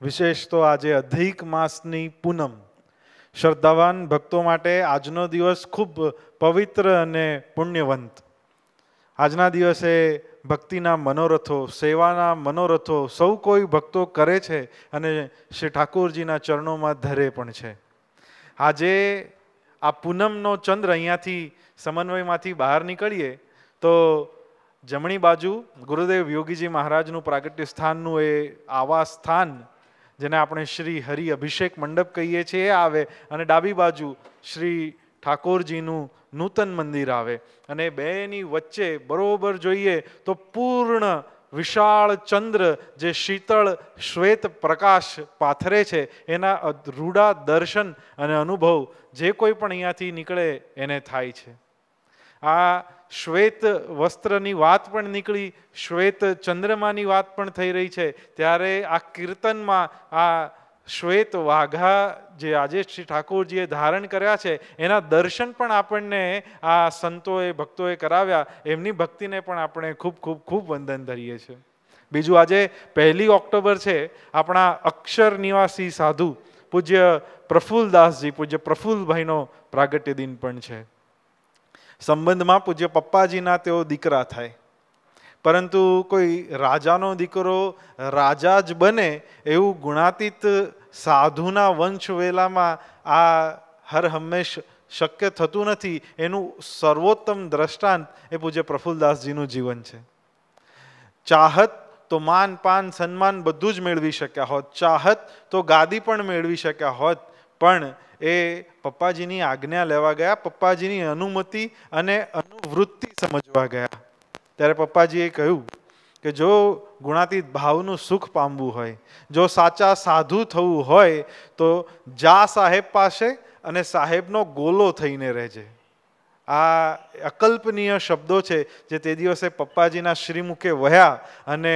વિશેષ તો આજે અધિક માસની પૂનમ શ્રદ્ધાવાન ભક્તો માટે આજનો દિવસ ખૂબ પવિત્ર અને પુણ્યવંત આજના દિવસે ભક્તિના મનોરથો સેવાના મનોરથો સૌ કોઈ ભક્તો કરે છે અને શ્રી ઠાકોરજીના ચરણોમાં ધરે પણ છે આજે આ પૂનમનો ચંદ્ર અહીંયાથી સમન્વયમાંથી બહાર નીકળીએ તો જમણી બાજુ ગુરુદેવ યોગીજી મહારાજનું પ્રાગટ્ય સ્થાનનું એ આવા સ્થાન જેને આપણે શ્રી હરિ અભિષેક મંડપ કહીએ છીએ એ આવે અને ડાબી બાજુ શ્રી ઠાકોરજીનું નૂતન મંદિર આવે અને બેની વચ્ચે બરોબર જોઈએ તો પૂર્ણ વિશાળ ચંદ્ર જે શીતળ શ્વેત પ્રકાશ પાથરે છે એના રૂડા દર્શન અને અનુભવ જે કોઈ પણ અહીંયાથી નીકળે એને થાય છે આ શ્વેત વસ્ત્રની વાત પણ નીકળી શ્વેત ચંદ્રમાની વાત પણ થઈ રહી છે ત્યારે આ કીર્તનમાં આ શ્વેત વાઘા જે આજે શ્રી ઠાકોરજીએ ધારણ કર્યા છે એના દર્શન પણ આપણને આ સંતોએ ભક્તોએ કરાવ્યા એમની ભક્તિને પણ આપણે ખૂબ ખૂબ ખૂબ વંદન ધરીએ છીએ બીજું આજે પહેલી ઓક્ટોબર છે આપણા અક્ષર નિવાસી સાધુ પૂજ્ય પ્રફુલ્લદાસજી પૂજ્ય પ્રફુલ્લભાઈનો પ્રાગટ્ય દિન પણ છે સંબંધમાં પૂજ્ય પપ્પાજીના તેઓ દીકરા થાય પરંતુ કોઈ રાજાનો દીકરો રાજા જ બને એવું ગુણાતીત સાધુના વંશવેલામાં આ હર હંમેશ શક્ય થતું નથી એનું સર્વોત્તમ દ્રષ્ટાંત એ પૂજ્ય પ્રફુલદાસજીનું જીવન છે ચાહત તો માન પાન સન્માન બધું જ મેળવી શક્યા હોત ચાહત તો ગાદી પણ મેળવી શક્યા હોત પણ એ પપ્પાજીની આજ્ઞા લેવા ગયા પપ્પાજીની અનુમતિ અને અનુવૃત્તિ સમજવા ગયા ત્યારે પપ્પાજીએ કહ્યું કે જો ગુણાતીત ભાવનું સુખ પામવું હોય જો સાચા સાધુ થવું હોય તો જા સાહેબ પાસે અને સાહેબનો ગોલો થઈને રહેજે આ અકલ્પનીય શબ્દો છે જે તે દિવસે પપ્પાજીના શ્રીમુખે વહ્યા અને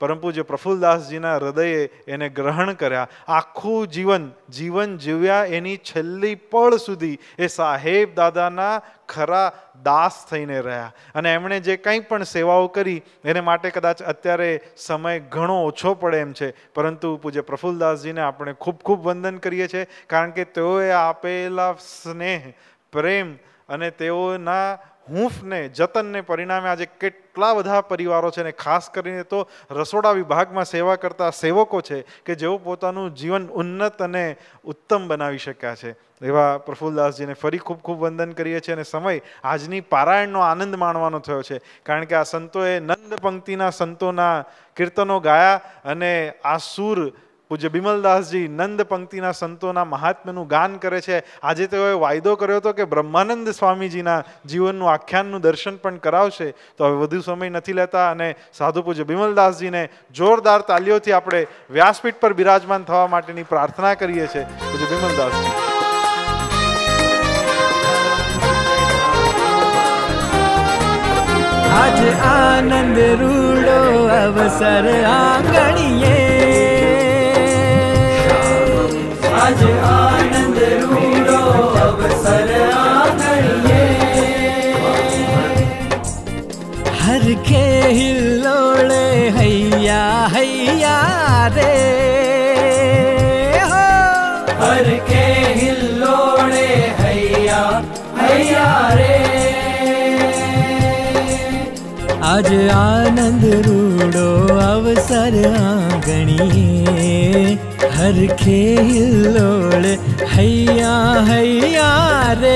પરમ પૂજ્ય પ્રફુલ્લદાસજીના હૃદયે એને ગ્રહણ કર્યા આખું જીવન જીવન જીવ્યા એની છેલ્લી પળ સુધી એ સાહેબ દાદાના ખરા દાસ થઈને રહ્યા અને એમણે જે કંઈ પણ સેવાઓ કરી એને માટે કદાચ અત્યારે સમય ઘણો ઓછો પડે એમ છે પરંતુ પૂજ્ય પ્રફુલ્લદાસજીને આપણે ખૂબ ખૂબ વંદન કરીએ છીએ કારણ કે તેઓએ આપેલા સ્નેહ પ્રેમ અને તેઓના હૂંફને જતનને પરિણામે આજે કેટલા બધા પરિવારો છે ને ખાસ કરીને તો રસોડા વિભાગમાં સેવા કરતા સેવકો છે કે જેઓ પોતાનું જીવન ઉન્નત અને ઉત્તમ બનાવી શક્યા છે એવા પ્રફુલ્લદાસજીને ફરી ખૂબ ખૂબ વંદન કરીએ છીએ અને સમય આજની પારાયણનો આનંદ માણવાનો થયો છે કારણ કે આ સંતોએ નંદ પંક્તિના સંતોના કીર્તનો ગાયા અને આ સૂર પૂજ્ય બિમલદાસજી નંદ પંક્તિના સંતોના મહાત્મ્યનું ગાન કરે છે આજે તેઓએ વાયદો કર્યો હતો કે બ્રહ્માનંદ સ્વામીજીના જીવનનું આખ્યાનનું દર્શન પણ કરાવશે તો હવે વધુ સમય નથી લેતા અને સાધુ પૂજ્ય બિમલદાસજીને જોરદાર તાલીઓથી આપણે વ્યાસપીઠ પર બિરાજમાન થવા માટેની પ્રાર્થના કરીએ છીએ પૂજ્ય બિમલદાસજી આજ આનંદ રૂડો અવસર આંગણીએ આજ આનંદ રૂડો અવસર આંગણીએ હર કે હિલ્લોળે હૈયા હૈયા हर खेलोड़ हैया हैया रे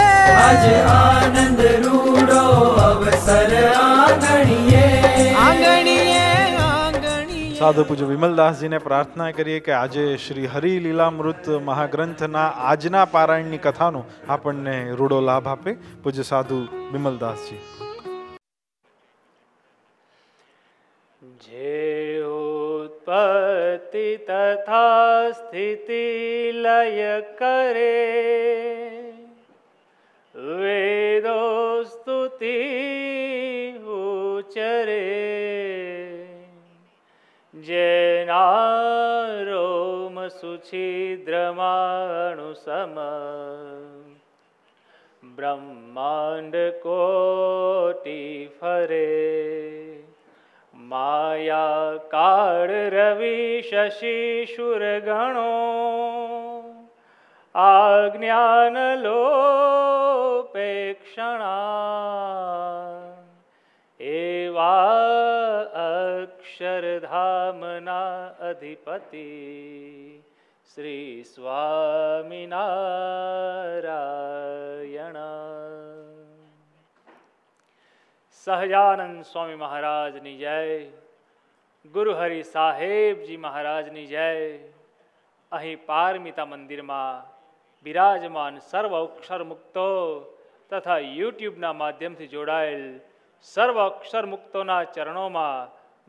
आज आनंद रूडो अवसर आंगणीए आंगणीए સાધુ પૂજ્ય વિમલદાસજીને પ્રાર્થના કરીએ કે આજે શ્રી હરિ લીલામૃત મહાગ્રંથના આજના પારાયણની કથાનો આપણને રૂડો લાભ આપે પૂજ્ય સાધુ વિમલદાસજી જે उत्पत्ति तथा स्थिति लय करे वेदो स्तुति उचरे जनारोम सुछिद्रमाणुसम ब्रह्माण्ड कोटि फरे માયા કાળ રવિ શશી શુરગણો આજ્ઞાન લોપેક્ષણા એવા અક્ષરધામના અધિપતિ શ્રી સ્વામિનારાયણ સહજાનંદ સ્વામી મહારાજની જય ગુરુ હરિ સાહેબજી મહારાજની જય અહીં પારમિતા મંદિરમાં બિરાજમાન સર્વ અક્ષર મુક્તો તથા યુટ્યુબના માધ્યમથી જોડાયેલ સર્વ અક્ષર મુક્તોના ચરણોમાં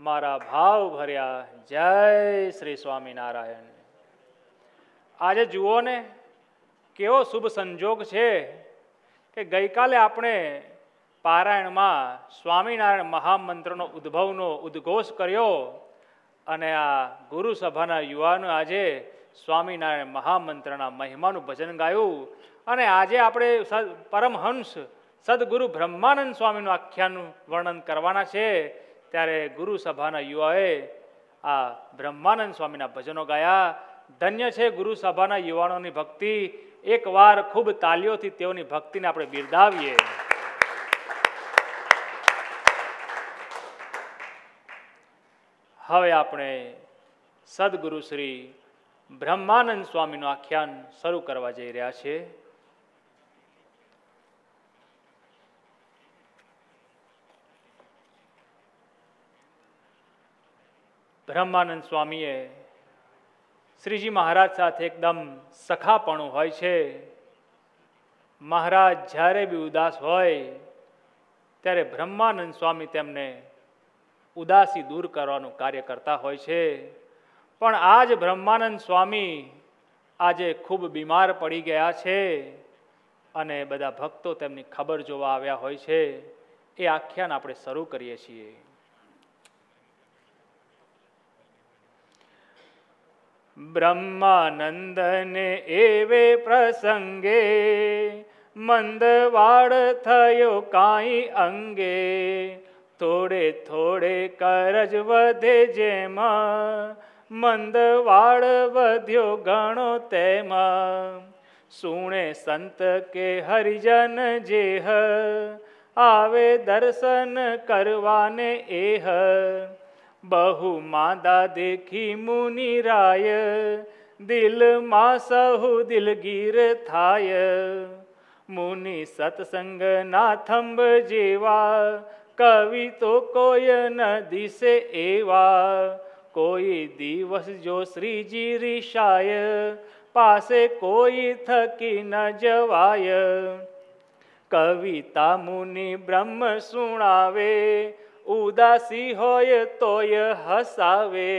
મારા ભાવ ભર્યા જય શ્રી સ્વામિનારાયણ આજે જુઓ ને કેવો શુભ સંજોગ છે કે ગઈકાલે આપણે પારાયણમાં સ્વામિનારાયણ મહામંત્રનો ઉદ્ભવનો ઉદ્ઘોષ કર્યો અને આ ગુરુસભાના યુવાનો આજે સ્વામિનારાયણ મહામંત્રના મહિમાનું ભજન ગાયું અને આજે આપણે પરમહંસ સદગુરુ બ્રહ્માનંદ સ્વામીનું આખ્યાનનું વર્ણન કરવાના છે ત્યારે ગુરુ સભાના યુવાએ આ બ્રહ્માનંદ સ્વામીના ભજનો ગાયા ધન્ય છે ગુરુસભાના યુવાનોની ભક્તિ એકવાર ખૂબ તાલીઓથી તેઓની ભક્તિને આપણે બિરદાવીએ હવે આપણે સદગુરુ શ્રી બ્રહ્માનંદ સ્વામીનું આખ્યાન શરૂ કરવા જઈ રહ્યા છે બ્રહ્માનંદ સ્વામીએ શ્રીજી મહારાજ સાથે એકદમ સખાપણું હોય છે મહારાજ જ્યારે બી ઉદાસ હોય ત્યારે બ્રહ્માનંદ સ્વામી તેમને ઉદાસી દૂર કરવાનું કાર્ય કરતા હોય છે પણ આ જ બ્રહ્માનંદ સ્વામી આજે ખૂબ બીમાર પડી ગયા છે અને બધા ભક્તો તેમની ખબર જોવા આવ્યા હોય છે એ આખ્યાન આપણે શરૂ કરીએ છીએ બ્રહ્માનંદને એવે પ્રસંગે મંદવાડ થયો કાંઈ અંગે થોડે થોડે કરજ વધે જેમાં મંદવાળ વધ્યો ઘણો તેમાં સુણે સંત કે હરિજન જે હ આવે દર્શન કરવાને એહ બહુ માદા દેખી મુનિ રાય દિલમાં સહુ દિલગીર થાય મુનિ સત્સંગના થંભ જેવા કવિ તો કોઈ ન દિશે એવા કોઈ દિવસ જો શ્રીજી રીષાય પાસે કોઈ થકી ન જવાય કવિતા મુનિ બ્રહ્મ સુણાવે ઉદાસી હોય તોય હસાવે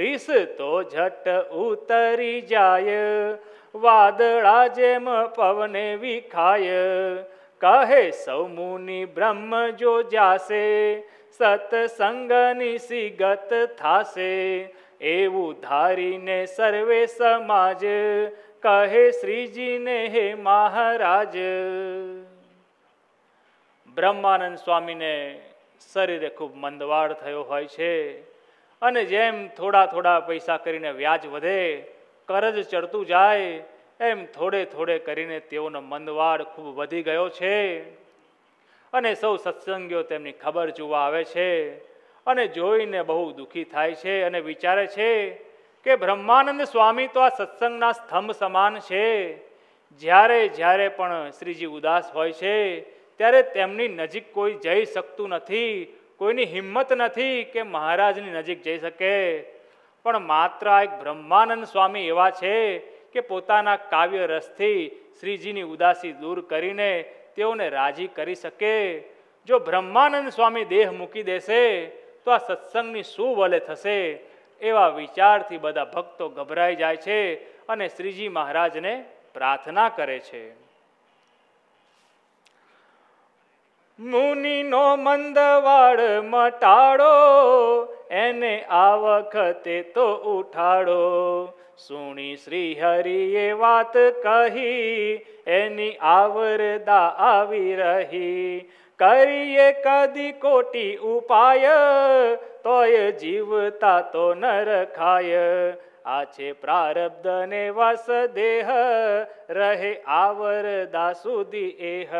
રીસ તો ઝટ ઉતરી જાય વાદળા જેમ પવને વિખાય કહે સૌ બ્રહ્મ જો જાશે સતસંગની સિગત થાશે એવું ધારીને સર્વે સમાજ કહે શ્રીજીને હે મહારાજ બ્રહ્માનંદ સ્વામીને શરીરે ખૂબ મંદવાડ થયો હોય છે અને જેમ થોડા થોડા પૈસા કરીને વ્યાજ વધે કરજ ચડતું જાય એમ થોડે થોડે કરીને તેઓનો મંદવાડ ખૂબ વધી ગયો છે અને સૌ સત્સંગીઓ તેમની ખબર જોવા આવે છે અને જોઈને બહુ દુઃખી થાય છે અને વિચારે છે કે બ્રહ્માનંદ સ્વામી તો આ સત્સંગના સ્તંભ સમાન છે જ્યારે જ્યારે પણ શ્રીજી ઉદાસ હોય છે ત્યારે તેમની નજીક કોઈ જઈ શકતું નથી કોઈની હિંમત નથી કે મહારાજની નજીક જઈ શકે પણ માત્ર એક બ્રહ્માનંદ સ્વામી એવા છે કે પોતાના કાવ્ય રસથી શ્રીજીની ઉદાસી દૂર કરીને તેઓને રાજી કરી શકે જો બ્રહ્માનંદ સ્વામી દેહ મૂકી દેશે તો આ સત્સંગની શું વલે થશે એવા વિચારથી બધા ભક્તો ગભરાઈ જાય છે અને શ્રીજી મહારાજને પ્રાર્થના કરે છે મુનિનો મંદવાડ મટાડો એને આ વખતે તો ઉઠાડો સુણી શ્રી હરિએ વાત કહી એની આવરદા આવી રહી કરીએ કદી કોટી ઉપાય તોય જીવતા તો નર ખાય આ છે પ્રારબ્ધ ને વસ દેહ રહે આવરદા સુધી એહ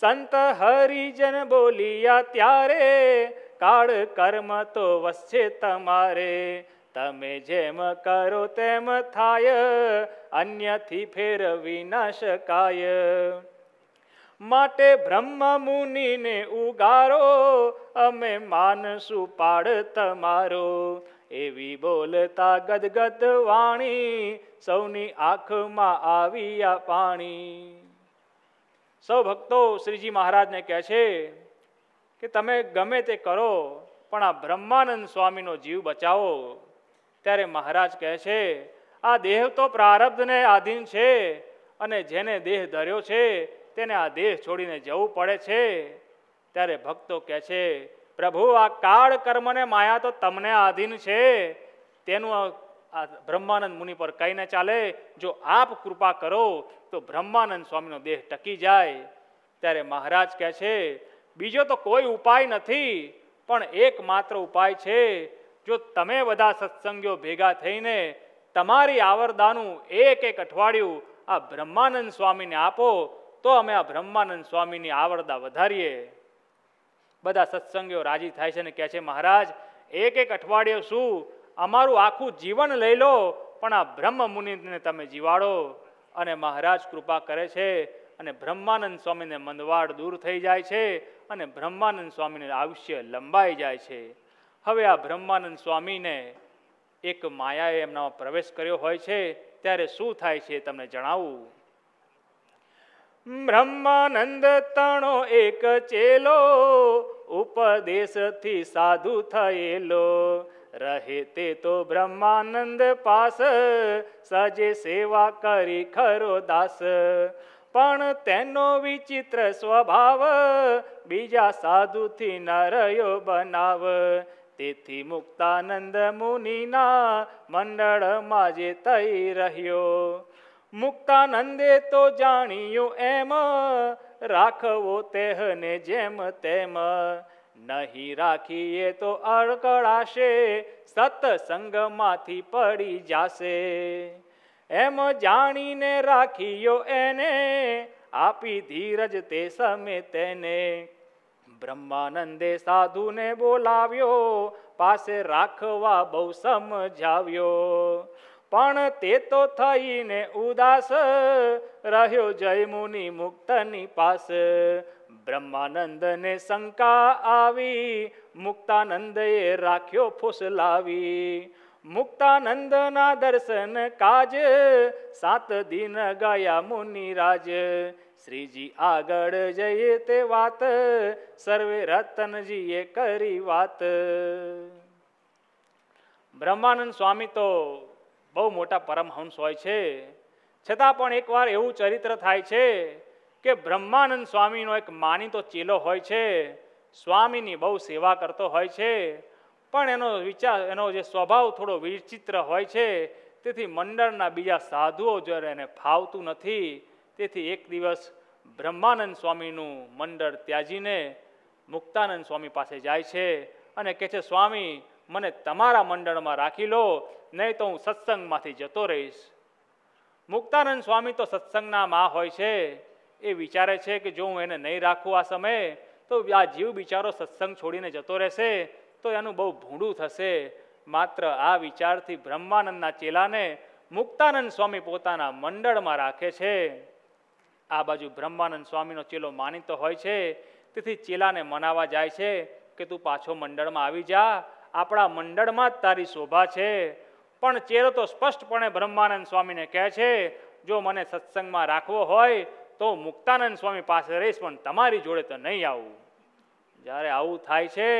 સંત હરિજન બોલિયા ત્યારે કાળ કર્મ તો વસે તમારે તમે જેમ કરો તેમ થાય અન્યથી ફેરવી ના શકાય માટે બ્રહ્મ મુનિને ઉગારો અમે માનશું પાડ તમારો એવી બોલતા ગદગદ વાણી સૌની આંખમાં આવ્યા પાણી સૌ ભક્તો શ્રીજી મહારાજને કહે છે કે તમે ગમે તે કરો પણ આ બ્રહ્માનંદ સ્વામીનો જીવ બચાવો ત્યારે મહારાજ કહે છે આ દેહ તો પ્રારબ્ધને આધીન છે અને જેને દેહ ધર્યો છે તેને આ દેહ છોડીને જવું પડે છે ત્યારે ભક્તો કહે છે પ્રભુ આ કાળ કર્મને માયા તો તમને આધીન છે તેનું આ બ્રહ્માનંદ મુનિ પર કહીને ચાલે જો આપ કૃપા કરો તો બ્રહ્માનંદ સ્વામીનો દેહ ટકી જાય ત્યારે મહારાજ કહે છે બીજો તો કોઈ ઉપાય નથી પણ એકમાત્ર ઉપાય છે જો તમે બધા સત્સંગીઓ ભેગા થઈને તમારી આવરદાનું એક એક અઠવાડિયું આ બ્રહ્માનંદ સ્વામીને આપો તો અમે આ બ્રહ્માનંદ સ્વામીની આવરદા વધારીએ બધા સત્સંગીઓ રાજી થાય છે અને કહે છે મહારાજ એક એક અઠવાડિયે શું અમારું આખું જીવન લઈ લો પણ આ બ્રહ્મ મુનિને તમે જીવાડો અને મહારાજ કૃપા કરે છે અને બ્રહ્માનંદ સ્વામીને મંદવાડ દૂર થઈ જાય છે અને બ્રહ્માનંદ સ્વામીને આયુષ્ય લંબાઈ જાય છે હવે આ બ્રહ્માનંદ સ્વામીને એક માયાએ એમનામાં પ્રવેશ કર્યો હોય છે ત્યારે શું થાય છે તમને જણાવું બ્રહ્માનંદ તણો એક ચેલો ઉપદેશથી સાધુ થયેલો રહે તે તો બ્રહ્માનંદ પાસ સજે સેવા કરી ખરો દાસ પણ તેનો વિચિત્ર સ્વભાવ બીજા સાધુથી નરયો બનાવ તેથી મુક્તાનંદ મુનિના મંડળ જે થઈ રહ્યો મુક્તાનંદે તો જાણ્યું એમ રાખવો તેહને જેમ તેમ નહીં રાખીએ તો અડકળાશે સત્સંગમાંથી પડી જાશે એમ જાણીને રાખ્યો એને આપી ધીરજ તે સમે તેને બ્રહ્માનંદે સાધુને બોલાવ્યો પાસે રાખવા બહુ સમજાવ્યો પણ તે તો થઈને ઉદાસ રહ્યો જયમુનિ મુક્તની પાસ બ્રહ્માનંદને શંકા આવી મુક્તાનંદએ રાખ્યો ફૂસલાવી મુક્તાનંદના દર્શન કાજ સાત દિન ગયા મુનિરાજ શ્રીજી આગળ જઈએ તે વાત સર્વે રતનજીએ કરી વાત બ્રહ્માનંદ સ્વામી તો બહુ મોટા પરમહંસ હોય છે છતાં પણ એકવાર એવું ચરિત્ર થાય છે કે બ્રહ્માનંદ સ્વામીનો એક માનીતો ચેલો હોય છે સ્વામીની બહુ સેવા કરતો હોય છે પણ એનો વિચાર એનો જે સ્વભાવ થોડો વિચિત્ર હોય છે તેથી મંડળના બીજા સાધુઓ જ્યારે એને ફાવતું નથી તેથી એક દિવસ બ્રહ્માનંદ સ્વામીનું મંડળ ત્યાજીને મુક્તાનંદ સ્વામી પાસે જાય છે અને કહે છે સ્વામી મને તમારા મંડળમાં રાખી લો નહીં તો હું સત્સંગમાંથી જતો રહીશ મુક્તાનંદ સ્વામી તો સત્સંગના માં હોય છે એ વિચારે છે કે જો હું એને નહીં રાખું આ સમયે તો આ જીવ બિચારો સત્સંગ છોડીને જતો રહેશે તો એનું બહુ ભૂંડું થશે માત્ર આ વિચારથી બ્રહ્માનંદના ચેલાને મુક્તાનંદ સ્વામી પોતાના મંડળમાં રાખે છે આ બાજુ બ્રહ્માનંદ સ્વામીનો ચેલો માનીતો હોય છે તેથી ચેલાને મનાવા જાય છે કે તું પાછો મંડળમાં આવી જા આપણા મંડળમાં જ તારી શોભા છે પણ ચેલો તો સ્પષ્ટપણે બ્રહ્માનંદ સ્વામીને કહે છે જો મને સત્સંગમાં રાખવો હોય તો મુક્તાનંદ સ્વામી પાસે રહીશ પણ તમારી જોડે તો નહીં આવું જ્યારે આવું થાય છે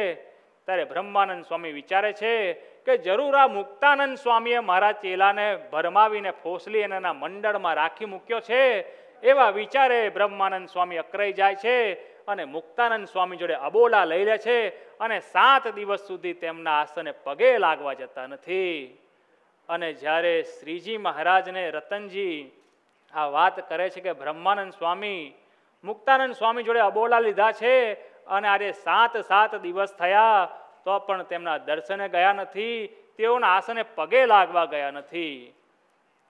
ત્યારે બ્રહ્માનંદ સ્વામી વિચારે છે કે જરૂર આ મુક્તાનંદ સ્વામીએ મારા ચેલાને ભરમાવીને ફોસલી અને એના મંડળમાં રાખી મૂક્યો છે એવા વિચારે બ્રહ્માનંદ સ્વામી અકરાઈ જાય છે અને મુક્તાનંદ સ્વામી જોડે અબોલા લઈ લે છે અને સાત દિવસ સુધી તેમના આસને પગે લાગવા જતા નથી અને જ્યારે શ્રીજી મહારાજને રતનજી આ વાત કરે છે કે બ્રહ્માનંદ સ્વામી મુક્તાનંદ સ્વામી જોડે અબોલા લીધા છે અને આજે સાત સાત દિવસ થયા તો પણ તેમના દર્શને ગયા નથી તેઓના આસને પગે લાગવા ગયા નથી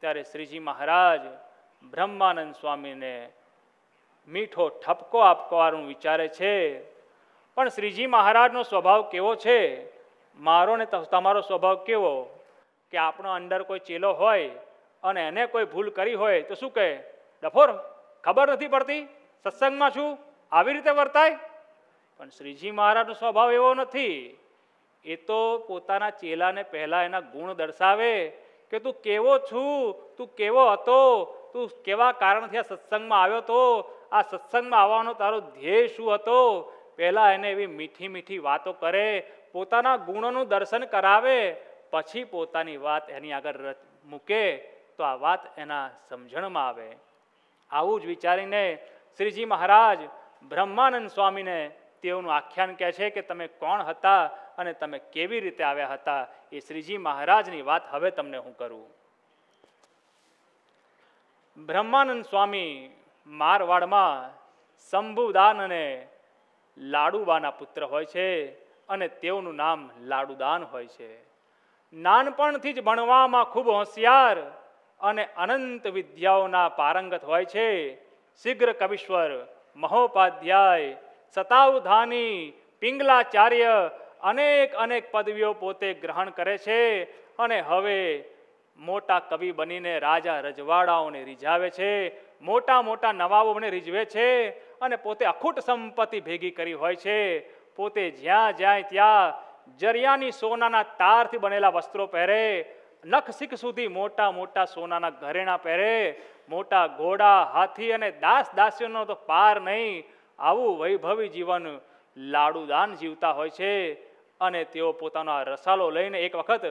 ત્યારે શ્રીજી મહારાજ બ્રહ્માનંદ સ્વામીને મીઠો ઠપકો આપવાનું વિચારે છે પણ શ્રીજી મહારાજનો સ્વભાવ કેવો છે મારો ને તમારો સ્વભાવ કેવો કે આપણો અંદર કોઈ ચેલો હોય અને એને કોઈ ભૂલ કરી હોય તો શું કહે ડફોર ખબર નથી પડતી સત્સંગમાં છું આવી રીતે વર્તાય પણ શ્રીજી મહારાજનો સ્વભાવ એવો નથી એ તો પોતાના ચેલાને પહેલાં એના ગુણ દર્શાવે કે તું કેવો છું તું કેવો હતો તું કેવા કારણથી આ સત્સંગમાં આવ્યો તો આ સત્સંગમાં આવવાનો તારો ધ્યેય શું હતો પહેલાં એને એવી મીઠી મીઠી વાતો કરે પોતાના ગુણોનું દર્શન કરાવે પછી પોતાની વાત એની આગળ મૂકે તો આ વાત એના સમજણમાં આવે આવું જ વિચારીને શ્રીજી મહારાજ બ્રહ્માનંદ સ્વામીને તેઓનું આખ્યાન કહે છે કે તમે કોણ હતા અને તમે કેવી રીતે આવ્યા હતા એ શ્રીજી મહારાજની વાત હવે તમને હું કરું બ્રહ્માનંદ સ્વામી મારવાડમાં શંભુદાન અને લાડુબાના પુત્ર હોય છે અને તેઓનું નામ લાડુદાન હોય છે નાનપણથી જ ભણવામાં ખૂબ હોશિયાર અને અનંત વિદ્યાઓના પારંગત હોય છે શીઘ્ર કવિશ્વર મહોપાધ્યાય સતાવધાની પિંગલાચાર્ય અનેક અનેક પદવીઓ પોતે ગ્રહણ કરે છે અને હવે મોટા કવિ બનીને રાજા રજવાડાઓને રીઝાવે છે મોટા મોટા નવાબોને રીઝવે છે અને પોતે અખૂટ સંપત્તિ ભેગી કરી હોય છે પોતે જ્યાં જ્યાં ત્યાં જરિયાની સોનાના તારથી બનેલા વસ્ત્રો પહેરે નખ સુધી મોટા મોટા સોનાના ઘરેણા પહેરે મોટા ઘોડા હાથી અને દાસ દાસીઓનો તો પાર નહીં આવું વૈભવી જીવન લાડુદાન જીવતા હોય છે અને તેઓ પોતાનો આ રસાલો લઈને એક વખત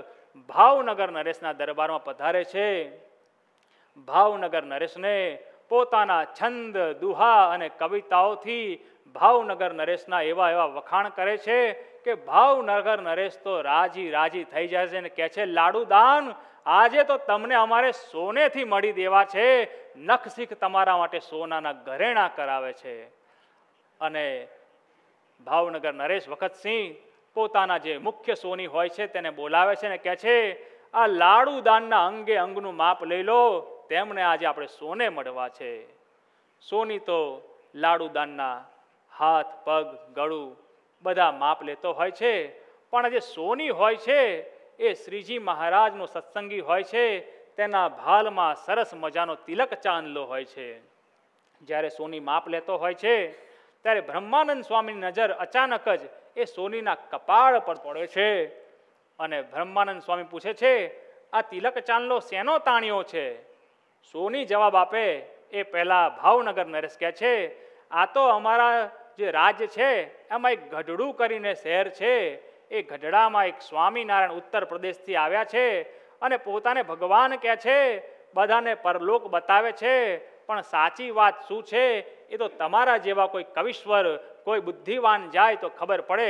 ભાવનગર નરેશના દરબારમાં પધારે છે ભાવનગર નરેશને પોતાના છંદ દુહા અને કવિતાઓથી ભાવનગર નરેશના એવા એવા વખાણ કરે છે કે ભાવનગર નરેશ તો રાજી રાજી થઈ જાય છે અને કહે છે લાડુદાન આજે તો તમને અમારે સોનેથી મળી દેવા છે નખસીખ તમારા માટે સોનાના ઘરેણા કરાવે છે અને ભાવનગર નરેશ વખતસિંહ પોતાના જે મુખ્ય સોની હોય છે તેને બોલાવે છે ને કહે છે આ લાડુદાનના અંગે અંગનું માપ લઈ લો તેમને આજે આપણે સોને મળવા છે સોની તો લાડુદાનના હાથ પગ ગળું બધા માપ લેતો હોય છે પણ જે સોની હોય છે એ શ્રીજી મહારાજનો સત્સંગી હોય છે તેના ભાલમાં સરસ મજાનો તિલક ચાંદલો હોય છે જ્યારે સોની માપ લેતો હોય છે ત્યારે બ્રહ્માનંદ સ્વામીની નજર અચાનક જ એ સોનીના કપાળ પર પડે છે અને બ્રહ્માનંદ સ્વામી પૂછે છે આ તિલક ચાંદલો શેનો તાણ્યો છે સોની જવાબ આપે એ પહેલાં ભાવનગર નરેશ કહે છે આ તો અમારા જે રાજ્ય છે એમાં એક ગઢડું કરીને શહેર છે એ ગઢડામાં એક સ્વામિનારાયણ ઉત્તર પ્રદેશથી આવ્યા છે અને પોતાને ભગવાન કહે છે બધાને પરલોક બતાવે છે પણ સાચી વાત શું છે એ તો તમારા જેવા કોઈ કવિશ્વર કોઈ બુદ્ધિવાન જાય તો ખબર પડે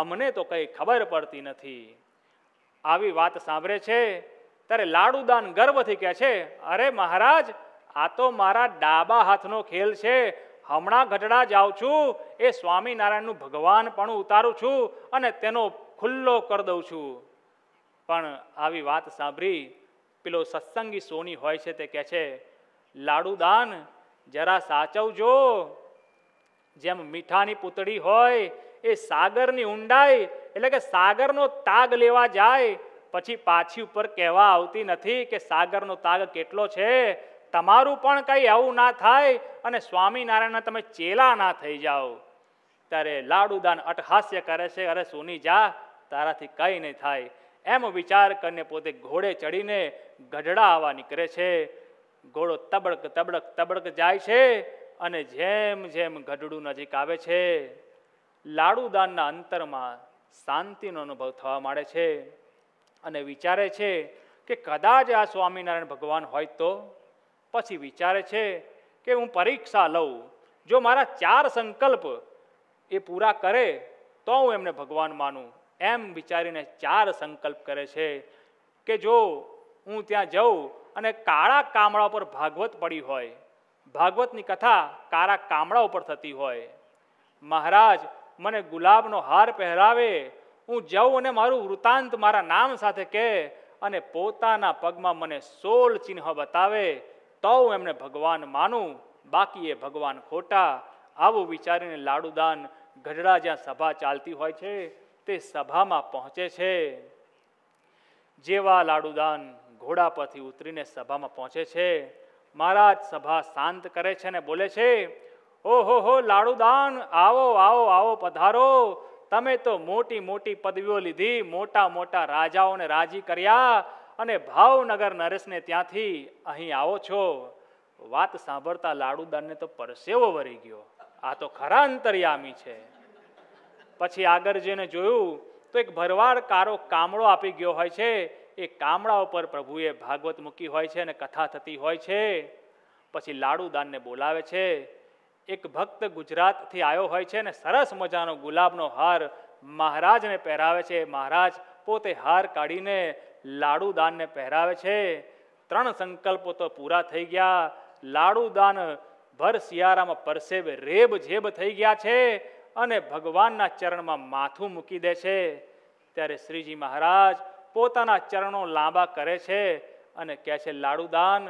અમને તો કંઈ ખબર પડતી નથી આવી વાત સાંભળે છે ત્યારે લાડુદાન ગર્વથી કહે છે અરે મહારાજ આ તો મારા ડાબા હાથનો ખેલ છે હમણાં ગઢડા જાઉં છું એ સ્વામિનારાયણનું ભગવાન પણ ઉતારું છું અને તેનો ખુલ્લો કરી દઉં છું પણ આવી વાત સાંભળી પેલો સત્સંગી સોની હોય છે તે કહે છે લાડુદાન જરા સાચવજો જેમ મીઠાની પૂતળી હોય એ સાગરની ઊંડાઈ એટલે કે સાગરનો તાગ લેવા જાય પછી પાછી ઉપર કહેવા આવતી નથી કે સાગરનો તાગ કેટલો છે તમારું પણ કંઈ આવું ના થાય અને સ્વામિનારાયણના તમે ચેલા ના થઈ જાઓ ત્યારે લાડુદાન અટહાસ્ય કરે છે અરે સોની જા તારાથી કંઈ નહીં થાય એમ વિચાર કરીને પોતે ઘોડે ચડીને ગઢડા આવવા નીકળે છે ઘોડો તબડક તબડક તબડક જાય છે અને જેમ જેમ ગઢડું નજીક આવે છે લાડુદાનના અંતરમાં શાંતિનો અનુભવ થવા માંડે છે અને વિચારે છે કે કદાચ આ સ્વામિનારાયણ ભગવાન હોય તો પછી વિચારે છે કે હું પરીક્ષા લઉં જો મારા ચાર સંકલ્પ એ પૂરા કરે તો હું એમને ભગવાન માનું એમ વિચારીને ચાર સંકલ્પ કરે છે કે જો હું ત્યાં જઉં અને કાળા કામળા ઉપર ભાગવત પડી હોય ભાગવતની કથા કાળા કામળા ઉપર થતી હોય મહારાજ મને ગુલાબનો હાર પહેરાવે હું જાઉં અને મારું વૃતાંત મારા નામ સાથે કહે અને પોતાના પગમાં મને સોલ ચિહ્ન બતાવે તો હું એમને ભગવાન માનું બાકી એ ભગવાન ખોટા આવું વિચારીને લાડુદાન ગઢડા જ્યાં સભા ચાલતી હોય છે તે સભામાં પહોંચે છે જેવા લાડુદાન ઘોડા પરથી ઉતરીને સભામાં પહોંચે છે મહારાજ સભા શાંત કરે છે ને બોલે છે ઓહો હો લાડુદાન આવો આવો આવો પધારો તમે તો મોટી મોટી પદવીઓ લીધી મોટા મોટા રાજાઓને રાજી કર્યા અને ભાવનગર નરેશને ત્યાંથી અહીં આવો છો વાત સાંભળતા લાડુદાનને તો પરસેવો વરી ગયો આ તો ખરા અંતર્યામી છે પછી આગળ જેને જોયું તો એક ભરવાડ કારો કામળો આપી ગયો હોય છે એ કામડા ઉપર પ્રભુએ ભાગવત મૂકી હોય છે અને કથા થતી હોય છે પછી લાડુદાનને બોલાવે છે એક ભક્ત ગુજરાતથી આવ્યો હોય છે ને સરસ મજાનો ગુલાબનો હાર મહારાજને પહેરાવે છે મહારાજ પોતે હાર કાઢીને લાડુદાનને પહેરાવે છે ત્રણ સંકલ્પો તો પૂરા થઈ ગયા લાડુદાન ભર શિયાળામાં પરસેબ રેબ જેબ થઈ ગયા છે અને ભગવાનના ચરણમાં માથું મૂકી દે છે ત્યારે શ્રીજી મહારાજ પોતાના ચરણો લાંબા કરે છે અને કહે છે લાડુદાન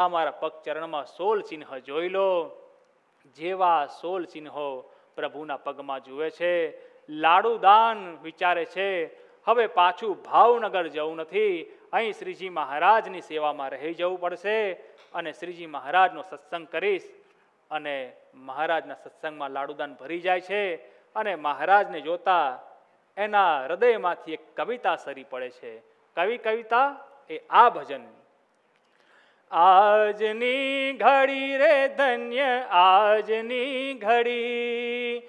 આ મારા પગ ચરણમાં સોલ ચિહ્ન જોઈ લો જેવા સોલ ચિહ્નો પ્રભુના પગમાં જુએ છે લાડુદાન વિચારે છે હવે પાછું ભાવનગર જવું નથી અહીં શ્રીજી મહારાજની સેવામાં રહી જવું પડશે અને શ્રીજી મહારાજનો સત્સંગ કરીશ અને મહારાજના સત્સંગમાં લાડુદાન ભરી જાય છે અને મહારાજને જોતા એના હૃદયમાંથી એક કવિતા સરી પડે છે કવિ કવિતા એ આ ભજન આજની ઘડી રે ધન્ય આજની ઘડી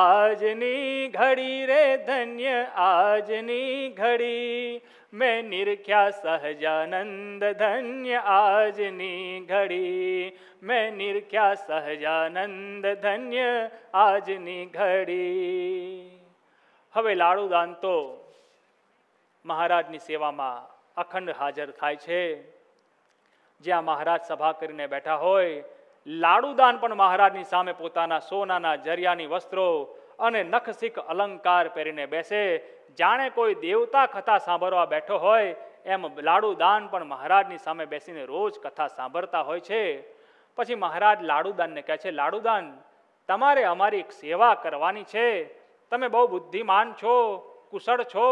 આજની ઘડી રે ધન્ય આજની ઘડી મેં નિરખ્યા સહજાનંદ ધન્ય આજની ઘડી મેં નિરખ્યા સહજાનંદ ધન્ય આજની ઘડી હવે લાડુદાન તો મહારાજની સેવામાં અખંડ હાજર થાય છે જ્યાં મહારાજ સભા કરીને બેઠા હોય લાડુદાન પણ મહારાજની સામે પોતાના સોનાના જરિયાની વસ્ત્રો અને નખસિક અલંકાર પહેરીને બેસે જાણે કોઈ દેવતા કથા સાંભળવા બેઠો હોય એમ લાડુદાન પણ મહારાજની સામે બેસીને રોજ કથા સાંભળતા હોય છે પછી મહારાજ લાડુદાનને કહે છે લાડુદાન તમારે અમારી સેવા કરવાની છે તમે બહુ બુદ્ધિમાન છો કુશળ છો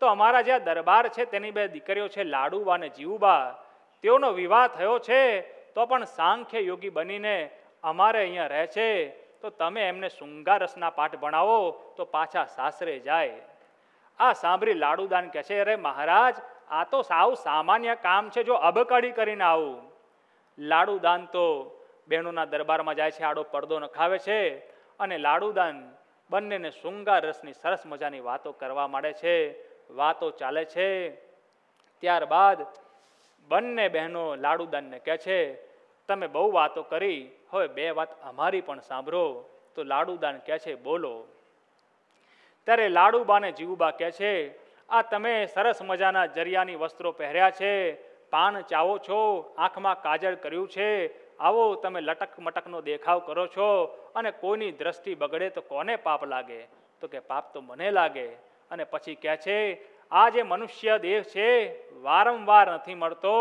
તો અમારા જ્યાં દરબાર છે તેની બે દીકરીઓ છે લાડુબા અને જીવુબા તેઓનો વિવાહ થયો છે તો પણ સાંખ્ય યોગી બનીને અમારે અહીંયા રહે છે તો તમે એમને શૃંગારસના પાઠ ભણાવો તો પાછા સાસરે જાય આ સાંભળી લાડુદાન કહે છે અરે મહારાજ આ તો સાવ સામાન્ય કામ છે જો અબકડી કરીને આવું લાડુદાન તો બહેનોના દરબારમાં જાય છે આડો પડદો નખાવે છે અને લાડુદાન બંનેને શૃંગાર રસની સરસ મજાની વાતો કરવા માંડે છે વાતો ચાલે છે ત્યારબાદ બંને બહેનો લાડુદાનને કહે છે તમે બહુ વાતો કરી હવે બે વાત અમારી પણ સાંભળો તો લાડુદાન કહે છે બોલો ત્યારે લાડુબાને જીવુબા કહે છે આ તમે સરસ મજાના જરિયાની વસ્ત્રો પહેર્યા છે પાન ચાવો છો આંખમાં કાજળ કર્યું છે આવો તમે લટક મટકનો દેખાવ કરો છો અને કોઈની દ્રષ્ટિ બગડે તો કોને પાપ લાગે તો કે પાપ તો મને લાગે અને પછી કહે છે આ જે મનુષ્ય દેહ છે વારંવાર નથી મળતો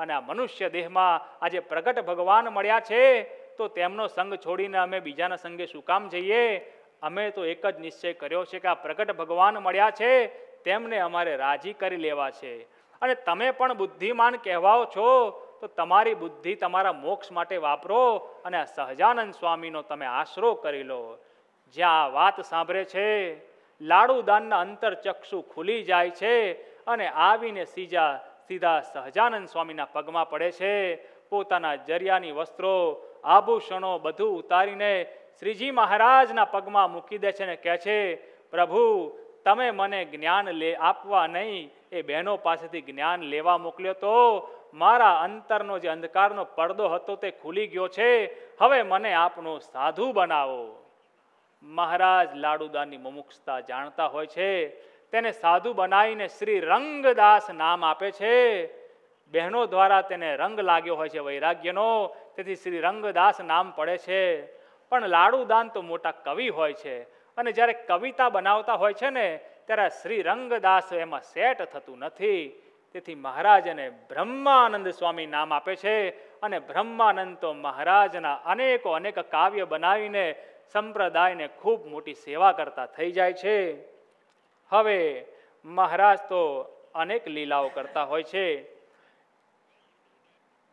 અને આ મનુષ્ય દેહમાં આજે પ્રગટ ભગવાન મળ્યા છે તો તેમનો સંગ છોડીને અમે બીજાના સંગે શું કામ જઈએ અમે તો એક જ નિશ્ચય કર્યો છે કે આ પ્રગટ ભગવાન મળ્યા છે તેમને અમારે રાજી કરી લેવા છે અને તમે પણ બુદ્ધિમાન કહેવાઓ છો તો તમારી બુદ્ધિ તમારા મોક્ષ માટે વાપરો અને સહજાનંદ સ્વામીનો તમે આશરો કરી લો જ્યાં વાત સાંભળે છે લાડુદાનના અંતર ચક્ષુ ખુલી જાય છે અને આવીને સીજા સીધા સહજાનંદ સ્વામીના પગમાં પડે છે પોતાના જરિયાની વસ્ત્રો આભૂષણો બધું ઉતારીને શ્રીજી મહારાજના પગમાં મૂકી દે છે અને કહે છે પ્રભુ તમે મને જ્ઞાન લે આપવા નહીં એ બહેનો પાસેથી જ્ઞાન લેવા મોકલ્યો તો મારા અંતરનો જે અંધકારનો પડદો હતો તે ખુલી ગયો છે હવે મને આપનો સાધુ બનાવો મહારાજ લાડુદાની મુમુક્ષતા જાણતા હોય છે તેને સાધુ બનાવીને શ્રી રંગદાસ નામ આપે છે બહેનો દ્વારા તેને રંગ લાગ્યો હોય છે વૈરાગ્યનો તેથી શ્રી રંગદાસ નામ પડે છે પણ લાડુદાન તો મોટા કવિ હોય છે અને જ્યારે કવિતા બનાવતા હોય છે ને ત્યારે શ્રી રંગદાસ એમાં સેટ થતું નથી તેથી મહારાજને બ્રહ્માનંદ સ્વામી નામ આપે છે અને બ્રહ્માનંદ તો મહારાજના અનેકો અનેક કાવ્ય બનાવીને સંપ્રદાયને ખૂબ મોટી સેવા કરતા થઈ જાય છે હવે મહારાજ તો અનેક લીલાઓ કરતા હોય છે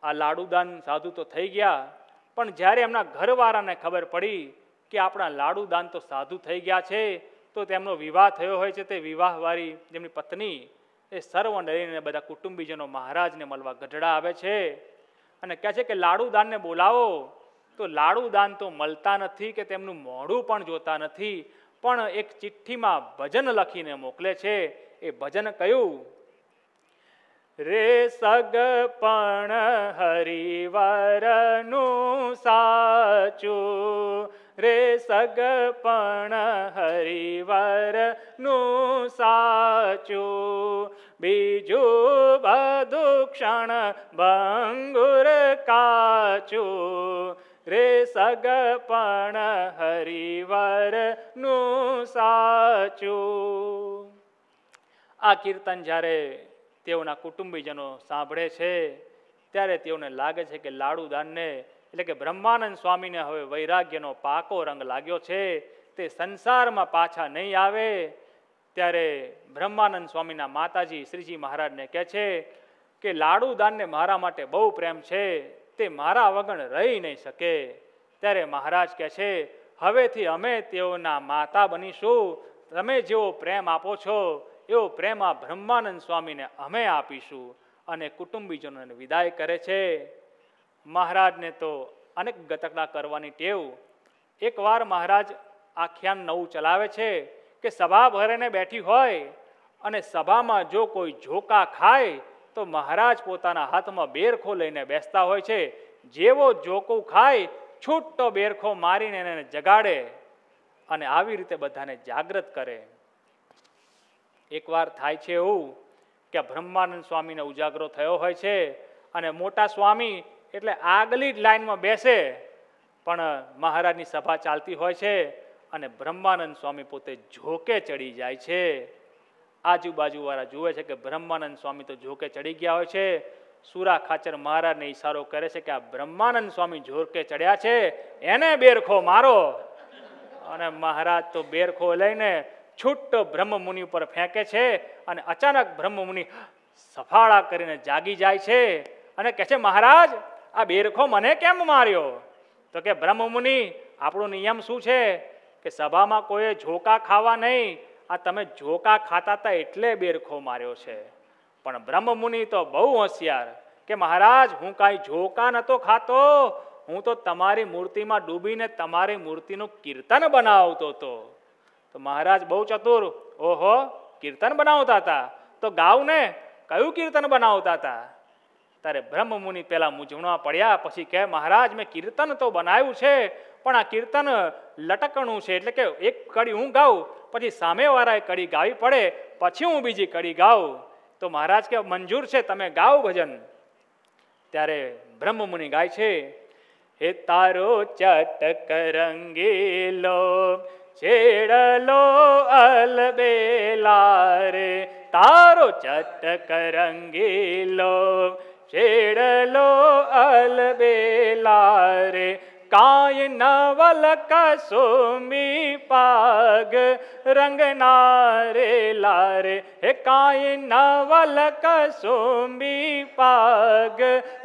આ લાડુદાન સાધુ તો થઈ ગયા પણ જ્યારે એમના ઘરવાળાને ખબર પડી કે આપણા લાડુદાન તો સાધુ થઈ ગયા છે તો તેમનો વિવાહ થયો હોય છે તે વિવાહવાળી જેમની પત્ની એ સર્વ નરીને બધા કુટુંબીજનો મહારાજને મળવા ગઢડા આવે છે અને કહે છે કે લાડુદાનને બોલાવો તો લાડુદાન તો મળતા નથી કે તેમનું મોઢું પણ જોતા નથી પણ એક ચિઠ્ઠીમાં ભજન લખીને મોકલે છે એ ભજન કયું રે સગપણ હરિવરનું સાચું રે સગપણ હરિવરનું સાચું બીજું બધું ક્ષણ ભંગુર કાચું રે સગપણ હરિવરનું સાચું આ કીર્તન જ્યારે તેઓના કુટુંબીજનો સાંભળે છે ત્યારે તેઓને લાગે છે કે લાડુદાનને એટલે કે બ્રહ્માનંદ સ્વામીને હવે વૈરાગ્યનો પાકો રંગ લાગ્યો છે તે સંસારમાં પાછા નહીં આવે ત્યારે બ્રહ્માનંદ સ્વામીના માતાજી શ્રીજી મહારાજને કહે છે કે લાડુદાનને મારા માટે બહુ પ્રેમ છે તે મારા વગર રહી નહીં શકે ત્યારે મહારાજ કહે છે હવેથી અમે તેઓના માતા બનીશું તમે જેવો પ્રેમ આપો છો એવો પ્રેમ આ બ્રહ્માનંદ સ્વામીને અમે આપીશું અને કુટુંબીજનોને વિદાય કરે છે મહારાજને તો અનેક ગતકડા કરવાની ટેવ એકવાર મહારાજ આખ્યાન નવું ચલાવે છે કે સભા ભરીને બેઠી હોય અને સભામાં જો કોઈ ઝોકા ખાય તો મહારાજ પોતાના હાથમાં બેરખો લઈને બેસતા હોય છે જેવો જોકો ખાય છૂટો બેરખો મારીને એને જગાડે અને આવી રીતે બધાને જાગૃત કરે એકવાર થાય છે એવું કે બ્રહ્માનંદ સ્વામીને ઉજાગરો થયો હોય છે અને મોટા સ્વામી એટલે આગલી જ લાઈનમાં બેસે પણ મહારાજની સભા ચાલતી હોય છે અને બ્રહ્માનંદ સ્વામી પોતે ઝોકે ચડી જાય છે આજુબાજુવાળા જુએ છે કે બ્રહ્માનંદ સ્વામી તો ઝોકે ચડી ગયા હોય છે સુરા ખાચર મહારાજને ઈશારો કરે છે કે આ બ્રહ્માનંદ સ્વામી ઝોકે ચડ્યા છે એને બેરખો મારો અને મહારાજ તો બેરખો લઈને છૂટ બ્રહ્મ મુનિ ઉપર ફેંકે છે અને અચાનક બ્રહ્મ મુનિ સફાળા કરીને જાગી જાય છે અને કહે છે મહારાજ આ બેરખો મને કેમ માર્યો તો કે બ્રહ્મ મુનિ આપણો નિયમ શું છે કે સભામાં કોઈએ ઝોકા ખાવા નહીં આ તમે ઝોકા ખાતા હતા એટલે બેરખો માર્યો છે પણ બ્રહ્મમુનિ તો બહુ હોશિયાર કે મહારાજ હું કાંઈ ઝોકા નહોતો ખાતો હું તો તમારી મૂર્તિમાં ડૂબીને તમારી મૂર્તિનું કીર્તન બનાવતો હતો તો મહારાજ બહુ ચતુર ઓહો કીર્તન બનાવતા હતા તો ગાઉ ને કયું કીર્તન બનાવતા હતા ત્યારે બ્રહ્મમુનિ પહેલાં મૂંઝવણમાં પડ્યા પછી કહે મહારાજ મેં કીર્તન તો બનાવ્યું છે પણ આ કીર્તન લટકણું છે એટલે કે એક કડી હું ગાઉં પછી સામેવાળાએ કડી ગાવી પડે પછી હું બીજી કડી ગાઉં તો મહારાજ કે મંજૂર છે તમે ગાઓ ભજન ત્યારે બ્રહ્મમુનિ ગાય છે હે તારો ચટક રંગીલો છેડલો અલબેલા રે તારો ચટક રંગીલો છેડલો અલબેલા રે કાય નવલ કસુમી પાગ રંગનારે લારે હે કાય નવલ કસુમી પાગ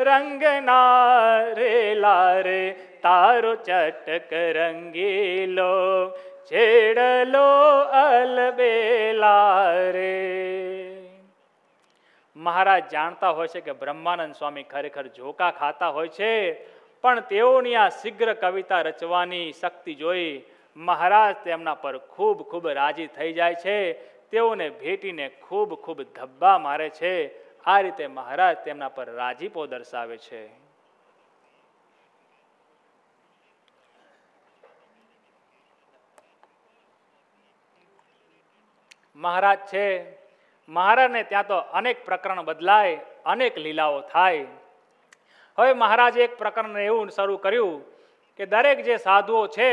રંગનારે લારે તારો ચટક રંગીલો છેડલો અલબેલા રે મહારાજ જાણતા હોય છે કે બ્રહ્માનંદ સ્વામી ખરેખર ઝોકા ખાતા હોય છે પણ તેઓની આ શીઘ્ર કવિતા રચવાની શક્તિ જોઈ મહારાજ તેમના પર ખૂબ ખૂબ રાજી થઈ જાય છે તેઓને ભેટીને ખૂબ ખૂબ ધબ્બા મારે છે આ રીતે મહારાજ તેમના પર રાજીપો દર્શાવે છે મહારાજ છે મહારાજને ત્યાં તો અનેક પ્રકરણ બદલાય અનેક લીલાઓ થાય હવે મહારાજે એક પ્રકરણ એવું શરૂ કર્યું કે દરેક જે સાધુઓ છે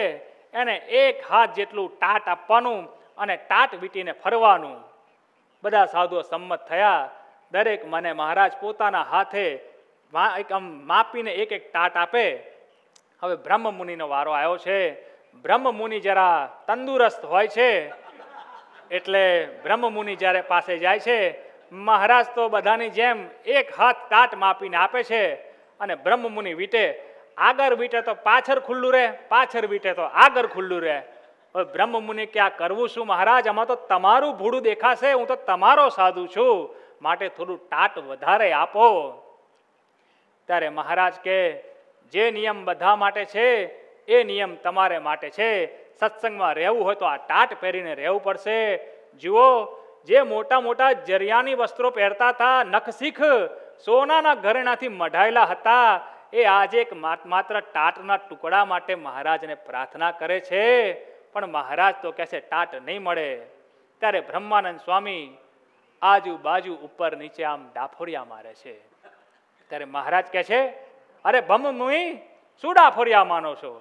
એને એક હાથ જેટલું ટાટ આપવાનું અને ટાટ વીટીને ફરવાનું બધા સાધુઓ સંમત થયા દરેક મને મહારાજ પોતાના હાથે એક આમ માપીને એક એક ટાટ આપે હવે બ્રહ્મ મુનિનો વારો આવ્યો છે બ્રહ્મ મુનિ જરા તંદુરસ્ત હોય છે એટલે બ્રહ્મમુનિ જ્યારે પાસે જાય છે મહારાજ તો બધાની જેમ એક હાથ તાટ માપીને આપે છે અને બ્રહ્મમુનિ વીટે આગળ વીટે તો પાછળ ખુલ્લું રહે પાછળ વીટે તો આગળ ખુલ્લું રહે હવે બ્રહ્મમુનિ કે આ કરવું શું મહારાજ આમાં તો તમારું ભૂડું દેખાશે હું તો તમારો સાધુ છું માટે થોડું ટાટ વધારે આપો ત્યારે મહારાજ કે જે નિયમ બધા માટે છે એ નિયમ તમારે માટે છે સત્સંગમાં રહેવું હોય તો આ ટાટ પહેરીને રહેવું પડશે જુઓ જે મોટા મોટા જરિયાની વસ્ત્રો પહેરતા હતા નખશીખ સોનાના ઘરેણાથી મઢાયેલા હતા એ આજે એક માત્ર ટાટના ટુકડા માટે મહારાજને પ્રાર્થના કરે છે પણ મહારાજ તો કહે છે ટાટ નહીં મળે ત્યારે બ્રહ્માનંદ સ્વામી આજુબાજુ ઉપર નીચે આમ ડાફોરિયા મારે છે ત્યારે મહારાજ કહે છે અરે ભમ મુઈ શું ડાફોરિયા માનો છો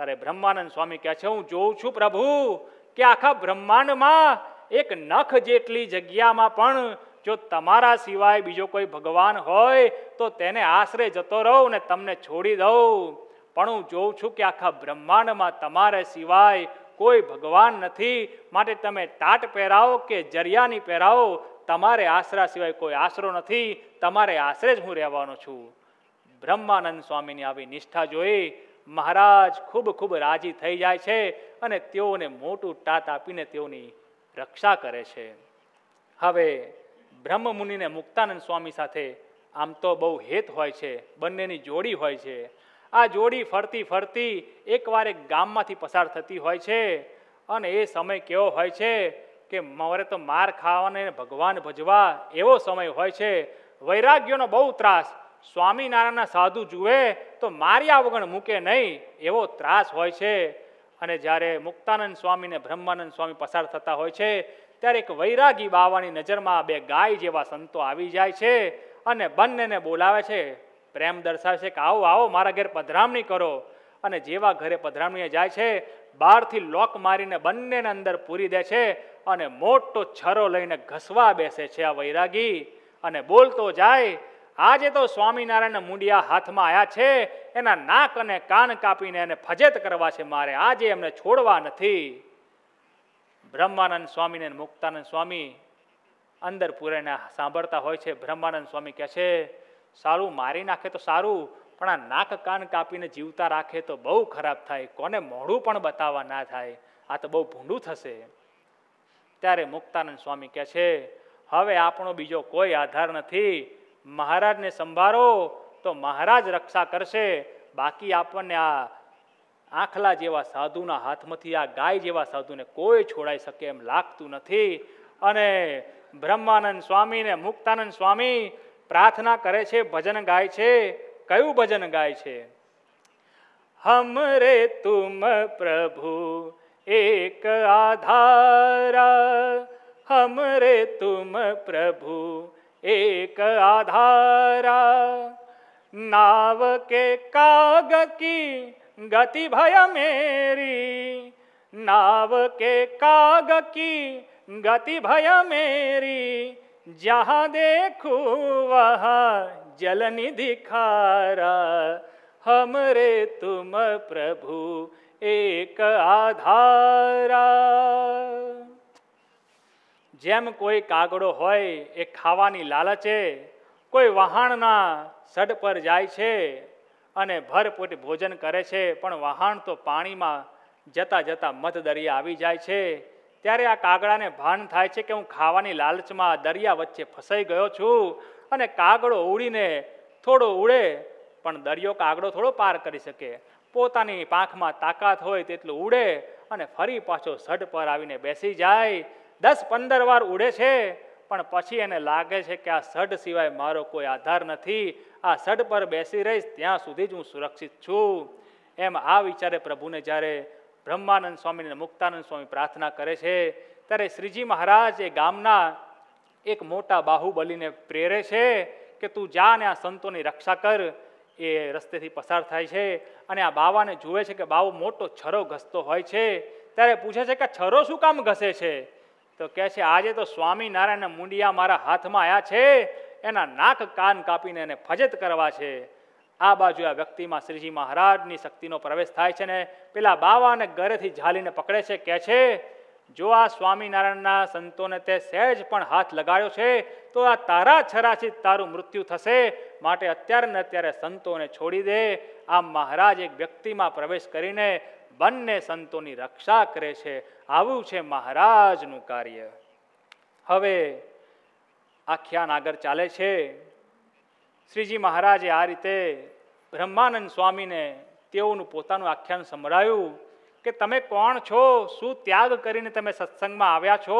ત્યારે બ્રહ્માનંદ સ્વામી કહે છે હું જોઉં છું પ્રભુ કે આખા બ્રહ્માંડમાં એક નખ જેટલી જગ્યામાં પણ જો તમારા સિવાય બીજો કોઈ ભગવાન હોય તો તેને આશરે જતો રહો ને તમને છોડી દઉં પણ હું જોઉં છું કે આખા બ્રહ્માંડમાં તમારા સિવાય કોઈ ભગવાન નથી માટે તમે તાટ પહેરાવો કે જરિયાની પહેરાવો તમારે આશરા સિવાય કોઈ આશરો નથી તમારે આશરે જ હું રહેવાનો છું બ્રહ્માનંદ સ્વામીની આવી નિષ્ઠા જોઈ મહારાજ ખૂબ ખૂબ રાજી થઈ જાય છે અને તેઓને મોટું ટાત આપીને તેઓની રક્ષા કરે છે હવે બ્રહ્મમુનિને મુક્તાનંદ સ્વામી સાથે આમ તો બહુ હેત હોય છે બંનેની જોડી હોય છે આ જોડી ફરતી ફરતી એકવાર એક ગામમાંથી પસાર થતી હોય છે અને એ સમય કેવો હોય છે કે મારે તો માર ખાવાને ભગવાન ભજવા એવો સમય હોય છે વૈરાગ્યનો બહુ ત્રાસ સ્વામિનારાયણના સાધુ જુએ તો માર્યા વગર મૂકે નહીં એવો ત્રાસ હોય છે અને જ્યારે મુક્તાનંદ સ્વામીને બ્રહ્માનંદ સ્વામી પસાર થતા હોય છે ત્યારે એક વૈરાગી બાવાની નજરમાં બે ગાય જેવા સંતો આવી જાય છે અને બંનેને બોલાવે છે પ્રેમ દર્શાવે છે કે આવો આવો મારા ઘેર પધરામણી કરો અને જેવા ઘરે પધરામણીએ જાય છે બહારથી લોક મારીને બંનેને અંદર પૂરી દે છે અને મોટો છરો લઈને ઘસવા બેસે છે આ વૈરાગી અને બોલતો જાય આજે તો સ્વામિનારાયણ મુંડિયા હાથમાં આવ્યા છે એના નાક અને કાન કાપીને એને ફજેત કરવા છે મારે આજે એમને છોડવા નથી બ્રહ્માનંદ સ્વામીને મુક્તાનંદ સ્વામી અંદર પૂરેને સાંભળતા હોય છે બ્રહ્માનંદ સ્વામી કહે છે સારું મારી નાખે તો સારું પણ આ નાક કાન કાપીને જીવતા રાખે તો બહુ ખરાબ થાય કોને મોઢું પણ બતાવવા ના થાય આ તો બહુ ભૂંડું થશે ત્યારે મુક્તાનંદ સ્વામી કહે છે હવે આપણો બીજો કોઈ આધાર નથી મહારાજને સંભાળો તો મહારાજ રક્ષા કરશે બાકી આપણને આ આંખલા જેવા સાધુના હાથમાંથી આ ગાય જેવા સાધુને કોઈ છોડાઈ શકે એમ લાગતું નથી અને બ્રહ્માનંદ સ્વામીને મુક્તાનંદ સ્વામી પ્રાર્થના કરે છે ભજન ગાય છે કયું ભજન ગાય છે હમ રે તુમ પ્રભુ એક આધારા હમ રે તુમ પ્રભુ एक आधारा नाव के काग की गति भय मेरी नाव के काग की गति भय मेरी जहाँ देखू वहाँ जल निधिखारा हमरे तुम प्रभु एक आधारा જેમ કોઈ કાગડો હોય એ ખાવાની લાલચે કોઈ વહાણના સડ પર જાય છે અને ભરપૂર ભોજન કરે છે પણ વહાણ તો પાણીમાં જતાં જતાં મધ દરિયા આવી જાય છે ત્યારે આ કાગડાને ભાન થાય છે કે હું ખાવાની લાલચમાં દરિયા વચ્ચે ફસાઈ ગયો છું અને કાગડો ઉડીને થોડો ઉડે પણ દરિયો કાગડો થોડો પાર કરી શકે પોતાની પાંખમાં તાકાત હોય તેટલું ઉડે અને ફરી પાછો સઢ પર આવીને બેસી જાય દસ પંદર વાર ઉડે છે પણ પછી એને લાગે છે કે આ સઢ સિવાય મારો કોઈ આધાર નથી આ સઢ પર બેસી રહીશ ત્યાં સુધી જ હું સુરક્ષિત છું એમ આ વિચારે પ્રભુને જ્યારે બ્રહ્માનંદ સ્વામીને મુક્તાનંદ સ્વામી પ્રાર્થના કરે છે ત્યારે શ્રીજી મહારાજ એ ગામના એક મોટા બાહુબલીને પ્રેરે છે કે તું જા ને આ સંતોની રક્ષા કર એ રસ્તેથી પસાર થાય છે અને આ બાવાને જુએ છે કે બાવો મોટો છરો ઘસતો હોય છે ત્યારે પૂછે છે કે છરો શું કામ ઘસે છે તો કહે છે આજે તો સ્વામિનારાયણ મુંડિયા મારા હાથમાં આવ્યા છે એના નાક કાન કાપીને એને ફજત કરવા છે આ બાજુ આ વ્યક્તિમાં શ્રીજી મહારાજની શક્તિનો પ્રવેશ થાય છે ને પેલા બાવાને ઘરેથી ઝાલીને પકડે છે કહે છે જો આ સ્વામિનારાયણના સંતોને તે સહેજ પણ હાથ લગાડ્યો છે તો આ તારા છરાથી તારું મૃત્યુ થશે માટે અત્યારે ને અત્યારે સંતોને છોડી દે આમ મહારાજ એક વ્યક્તિમાં પ્રવેશ કરીને બંને સંતોની રક્ષા કરે છે આવું છે મહારાજનું કાર્ય હવે આખ્યાન આગળ ચાલે છે શ્રીજી મહારાજે આ રીતે બ્રહ્માનંદ સ્વામીને તેઓનું પોતાનું આખ્યાન સંભળાયું કે તમે કોણ છો શું ત્યાગ કરીને તમે સત્સંગમાં આવ્યા છો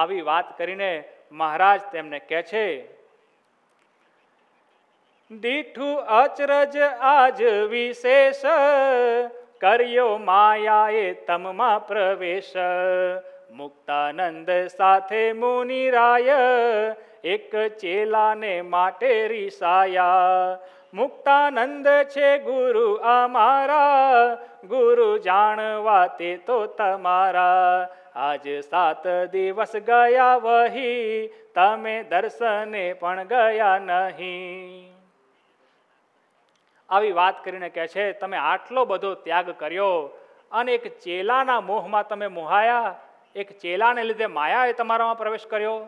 આવી વાત કરીને મહારાજ તેમને કહે છે દીઠું અચરજ આજ વિશેષ કર્યો માયાએ તમમાં પ્રવેશ મુક્તાનંદ સાથે મુનિરાય એક ચેલાને માટે રિસાયા મુક્તાનંદ છે ગુરુ અમારા ગુરુ જાણવા તે તો તમારા આજ સાત દિવસ ગયા વહી તમે દર્શને પણ ગયા નહીં આવી વાત કરીને કહે છે તમે આટલો બધો ત્યાગ કર્યો અને એક ચેલાના મોહમાં તમે મોહાયા એક ચેલાને લીધે માયાએ તમારામાં પ્રવેશ કર્યો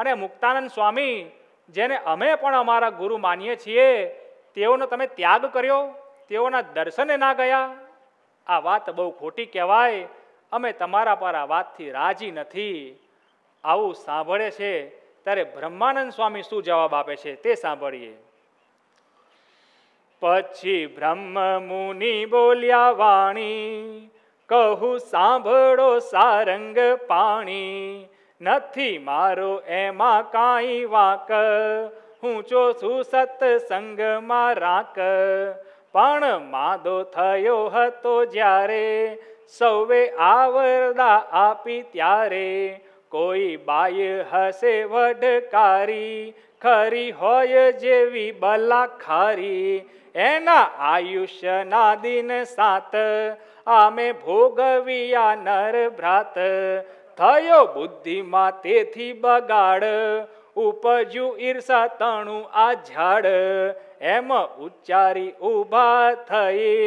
અને મુક્તાનંદ સ્વામી જેને અમે પણ અમારા ગુરુ માનીએ છીએ તેઓનો તમે ત્યાગ કર્યો તેઓના દર્શને ના ગયા આ વાત બહુ ખોટી કહેવાય અમે તમારા પર આ વાતથી રાજી નથી આવું સાંભળે છે ત્યારે બ્રહ્માનંદ સ્વામી શું જવાબ આપે છે તે સાંભળીએ પછી બ્રહ્મ મુનિ બોલ્યા વાણી કહું સાંભળો સારંગ પાણી નથી મારો એમાં કાંઈ વાક હું ચો સુસત સંગમાં રાક પણ માદો થયો હતો જ્યારે સૌએ આવરદા આપી ત્યારે કોઈ બાય હશે વઢકારી ખરી હોય જેવી બલા ખરી એના આયુષ્યના દિન સાત આમે ભોગવિયા નર ભ્રાત થયો બુદ્ધિમાં તેથી બગાડ ઉપજ્યું ઈર્ષા તણું આ ઝાડ એમ ઉચ્ચારી ઊભા થઈ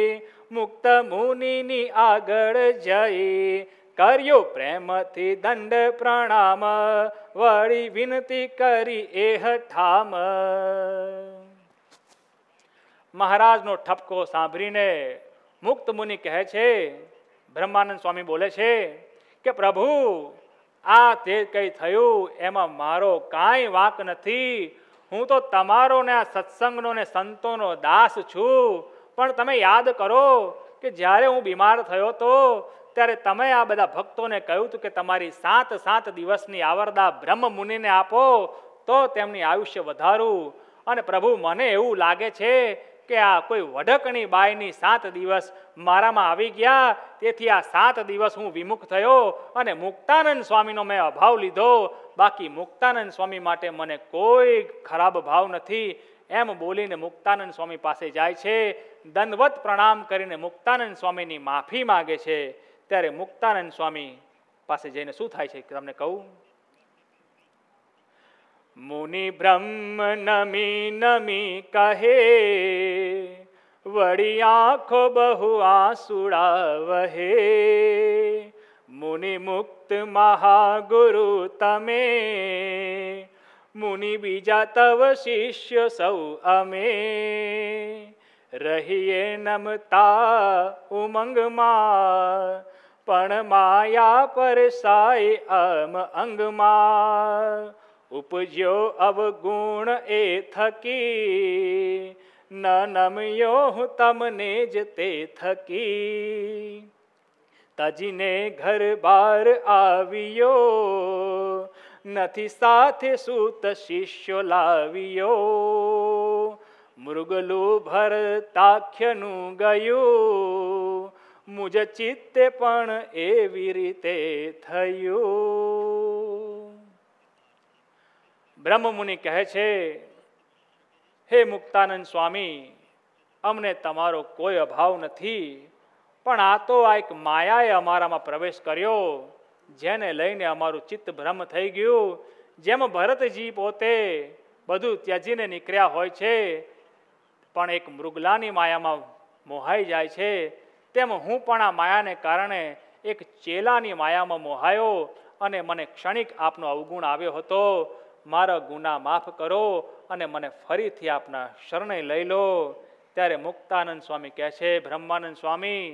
મુક્ત મુનિની આગળ જઈ કર્યો પ્રેમથી દંડ પ્રણામ વળી વિનતી કરી એ ઠામ મહારાજનો ઠપકો સાંભળીને મુક્ત મુનિ કહે છે બ્રહ્માનંદ સ્વામી બોલે છે કે પ્રભુ આ તે કંઈ થયું એમાં મારો કાંઈ વાંક નથી હું તો તમારો ને આ સત્સંગનો ને સંતોનો દાસ છું પણ તમે યાદ કરો કે જ્યારે હું બીમાર થયો તો ત્યારે તમે આ બધા ભક્તોને કહ્યું હતું કે તમારી સાત સાત દિવસની આવરદા બ્રહ્મ મુનિને આપો તો તેમની આયુષ્ય વધારું અને પ્રભુ મને એવું લાગે છે કે આ કોઈ વઢકણી બાયની સાત દિવસ મારામાં આવી ગયા તેથી આ સાત દિવસ હું વિમુખ થયો અને મુક્તાનંદ સ્વામીનો મેં અભાવ લીધો બાકી મુક્તાનંદ સ્વામી માટે મને કોઈ ખરાબ ભાવ નથી એમ બોલીને મુક્તાનંદ સ્વામી પાસે જાય છે દંડવત પ્રણામ કરીને મુક્તાનંદ સ્વામીની માફી માગે છે ત્યારે મુક્તાનંદ સ્વામી પાસે જઈને શું થાય છે તમને કહું મુનિ બ્રહ્મ નમી નમી કહે વળી આંખો બહુ આંસુડા વહે મુનિ મુક્ત મહાગુરુ તમે મુનિ બીજા તવ શિષ્ય સૌ અમે રહીએ નમતા ઉમંગમાં પણ માયા પરસાય અમ અંગમાં ઉપજ્યો અવગુણ એ થકી ન નમ્યો હું તમને જ તે થકી તજીને ઘર બાર આવ્યો નથી સાથે સુત શિષ્યો લાવ્યો મૃગલું ભરતાખ્યનું ગયું મુજ ચિત્તે પણ એવી રીતે થયું બ્રહ્મ મુનિ કહે છે હે મુક્તાનંદ સ્વામી અમને તમારો કોઈ અભાવ નથી પણ આ તો આ એક માયાએ અમારામાં પ્રવેશ કર્યો જેને લઈને અમારું ચિત્ત ભ્રમ થઈ ગયું જેમ ભરતજી પોતે બધું ત્યજીને નીકળ્યા હોય છે પણ એક મૃગલાની માયામાં મોહાઈ જાય છે તેમ હું પણ આ માયાને કારણે એક ચેલાની માયામાં મોહાયો અને મને ક્ષણિક આપનો અવગુણ આવ્યો હતો મારા ગુના માફ કરો અને મને ફરીથી આપના શરણે લઈ લો ત્યારે મુક્તાનંદ સ્વામી કહે છે બ્રહ્માનંદ સ્વામી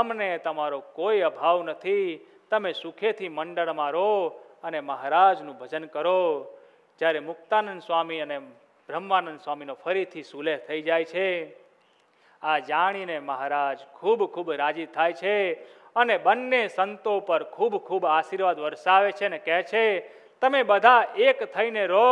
અમને તમારો કોઈ અભાવ નથી તમે સુખેથી મંડળમાં રહો અને મહારાજનું ભજન કરો જ્યારે મુક્તાનંદ સ્વામી અને બ્રહ્માનંદ સ્વામીનો ફરીથી સુલેહ થઈ જાય છે આ જાણીને મહારાજ ખૂબ ખૂબ રાજી થાય છે અને બંને સંતો પર ખૂબ ખૂબ આશીર્વાદ વરસાવે છે ને કહે છે તમે બધા એક થઈને રહો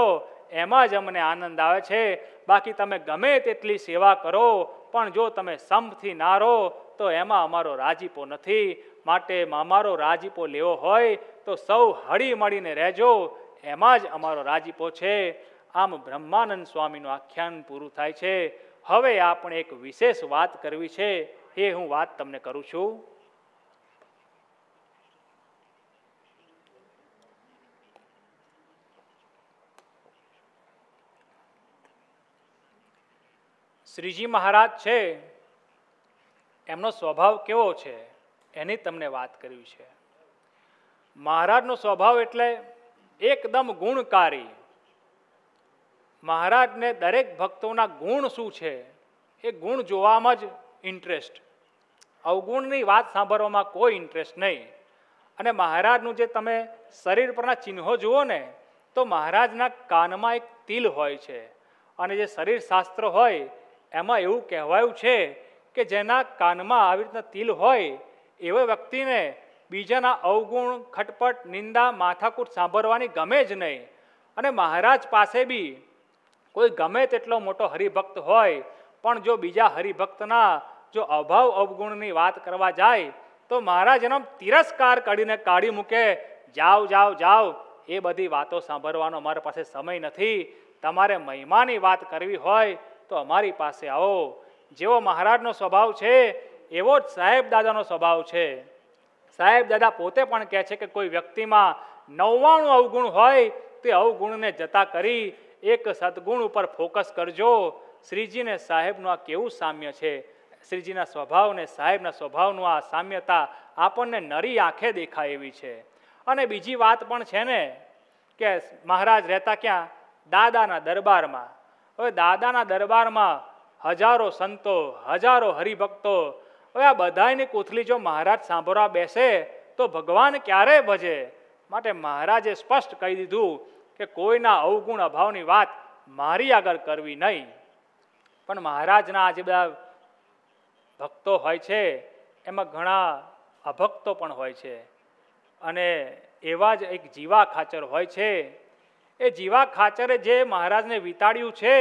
એમાં જ અમને આનંદ આવે છે બાકી તમે ગમે તેટલી સેવા કરો પણ જો તમે સંપથી ના રહો તો એમાં અમારો રાજીપો નથી માટે અમારો રાજીપો લેવો હોય તો સૌ હળી મળીને રહેજો એમાં જ અમારો રાજીપો છે આમ બ્રહ્માનંદ સ્વામીનું આખ્યાન પૂરું થાય છે હવે આપણે એક વિશેષ વાત કરવી છે એ હું વાત તમને કરું છું શ્રીજી મહારાજ છે એમનો સ્વભાવ કેવો છે એની તમને વાત કરવી છે મહારાજનો સ્વભાવ એટલે એકદમ ગુણકારી મહારાજને દરેક ભક્તોના ગુણ શું છે એ ગુણ જોવામાં જ ઇન્ટરેસ્ટ અવગુણની વાત સાંભળવામાં કોઈ ઇન્ટરેસ્ટ નહીં અને મહારાજનું જે તમે શરીર પરના ચિહ્નો જુઓ ને તો મહારાજના કાનમાં એક તિલ હોય છે અને જે શરીર શાસ્ત્ર હોય એમાં એવું કહેવાયું છે કે જેના કાનમાં આવી રીતના તિલ હોય એવા વ્યક્તિને બીજાના અવગુણ ખટપટ નિંદા માથાકૂટ સાંભળવાની ગમે જ નહીં અને મહારાજ પાસે બી કોઈ ગમે તેટલો મોટો હરિભક્ત હોય પણ જો બીજા હરિભક્તના જો અભાવ અવગુણની વાત કરવા જાય તો મહારાજ એનો તિરસ્કાર કરીને કાઢી મૂકે જાઓ જાઓ જાઓ એ બધી વાતો સાંભળવાનો અમારા પાસે સમય નથી તમારે મહિમાની વાત કરવી હોય તો અમારી પાસે આવો જેવો મહારાજનો સ્વભાવ છે એવો જ સાહેબ દાદાનો સ્વભાવ છે સાહેબ દાદા પોતે પણ કહે છે કે કોઈ વ્યક્તિમાં નવ્વાણું અવગુણ હોય તે અવગુણને જતા કરી એક સદગુણ ઉપર ફોકસ કરજો શ્રીજીને સાહેબનું આ કેવું સામ્ય છે શ્રીજીના સ્વભાવને સાહેબના સ્વભાવનું આ સામ્યતા આપણને નરી આંખે દેખાય એવી છે અને બીજી વાત પણ છે ને કે મહારાજ રહેતા ક્યાં દાદાના દરબારમાં હવે દાદાના દરબારમાં હજારો સંતો હજારો હરિભક્તો હવે આ બધાની કોથલી જો મહારાજ સાંભળવા બેસે તો ભગવાન ક્યારે ભજે માટે મહારાજે સ્પષ્ટ કહી દીધું કે કોઈના અવગુણ અભાવની વાત મારી આગળ કરવી નહીં પણ મહારાજના આ જે બધા ભક્તો હોય છે એમાં ઘણા અભક્તો પણ હોય છે અને એવા જ એક જીવા ખાચર હોય છે એ જીવા ખાચરે જે મહારાજને વિતાડ્યું છે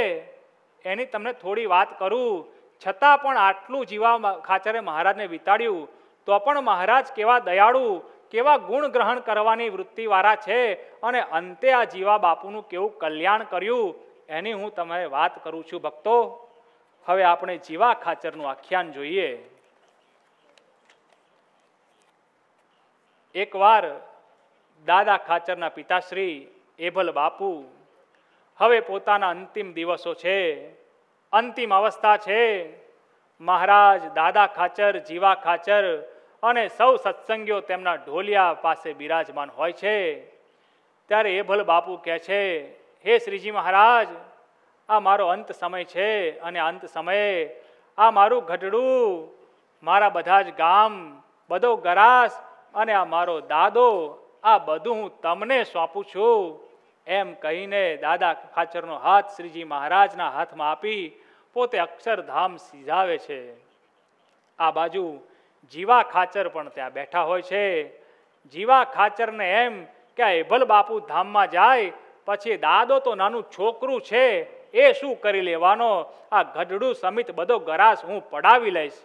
એની તમને થોડી વાત કરું છતાં પણ આટલું જીવા ખાચરે મહારાજને વિતાડ્યું તો પણ મહારાજ કેવા દયાળુ કેવા ગુણ ગ્રહણ કરવાની વૃત્તિવાળા છે અને અંતે આ જીવા બાપુનું કેવું કલ્યાણ કર્યું એની હું તમે વાત કરું છું ભક્તો હવે આપણે જીવા ખાચરનું આખ્યાન જોઈએ એકવાર દાદા ખાચરના પિતાશ્રી એભલ બાપુ હવે પોતાના અંતિમ દિવસો છે અંતિમ અવસ્થા છે મહારાજ દાદા ખાચર જીવા ખાચર અને સૌ સત્સંગીઓ તેમના ઢોલિયા પાસે બિરાજમાન હોય છે ત્યારે એ ભલ બાપુ કહે છે હે શ્રીજી મહારાજ આ મારો અંત સમય છે અને અંત સમયે આ મારું ગઢડું મારા બધા જ ગામ બધો ગરાસ અને આ મારો દાદો આ બધું હું તમને સોંપું છું એમ કહીને દાદા ખાચરનો હાથ શ્રીજી મહારાજના હાથમાં આપી પોતે અક્ષરધામ સીજાવે છે આ બાજુ જીવા ખાચર પણ ત્યાં બેઠા હોય છે જીવા ખાચરને એમ કે એભલ બાપુ ધામમાં જાય પછી દાદો તો નાનું છોકરું છે એ શું કરી લેવાનો આ ગઢડું સમિત બધો ગરાસ હું પડાવી લઈશ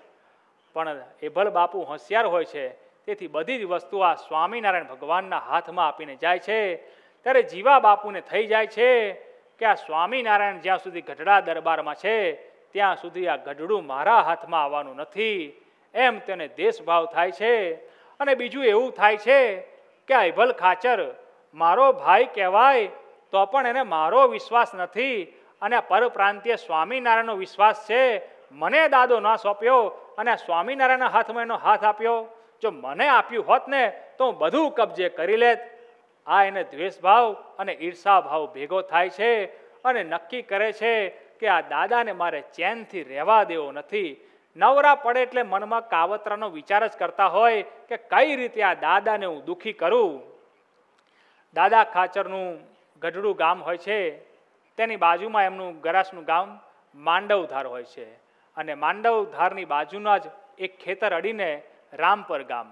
પણ એભલ બાપુ હોશિયાર હોય છે તેથી બધી જ વસ્તુ આ સ્વામિનારાયણ ભગવાનના હાથમાં આપીને જાય છે ત્યારે જીવા બાપુને થઈ જાય છે કે આ સ્વામિનારાયણ જ્યાં સુધી ગઢડા દરબારમાં છે ત્યાં સુધી આ ગઢડું મારા હાથમાં આવવાનું નથી એમ તેને દેશભાવ થાય છે અને બીજું એવું થાય છે કે અયભલ ખાચર મારો ભાઈ કહેવાય તો પણ એને મારો વિશ્વાસ નથી અને પરપ્રાંતીય સ્વામિનારાયણનો વિશ્વાસ છે મને દાદો ના સોંપ્યો અને સ્વામિનારાયણના હાથમાં એનો હાથ આપ્યો જો મને આપ્યું હોત ને તો હું બધું કબજે કરી લેત આ એને દ્વેષભાવ અને ઈર્ષાભાવ ભેગો થાય છે અને નક્કી કરે છે કે આ દાદાને મારે ચેનથી રહેવા દેવો નથી નવરા પડે એટલે મનમાં કાવતરાનો વિચાર જ કરતા હોય કે કઈ રીતે આ દાદાને હું દુઃખી કરું દાદા ખાચરનું ગઢડું ગામ હોય છે તેની બાજુમાં એમનું ગરાસનું ગામ માંડવધાર હોય છે અને માંડવધારની બાજુના જ એક ખેતર અડીને રામપર ગામ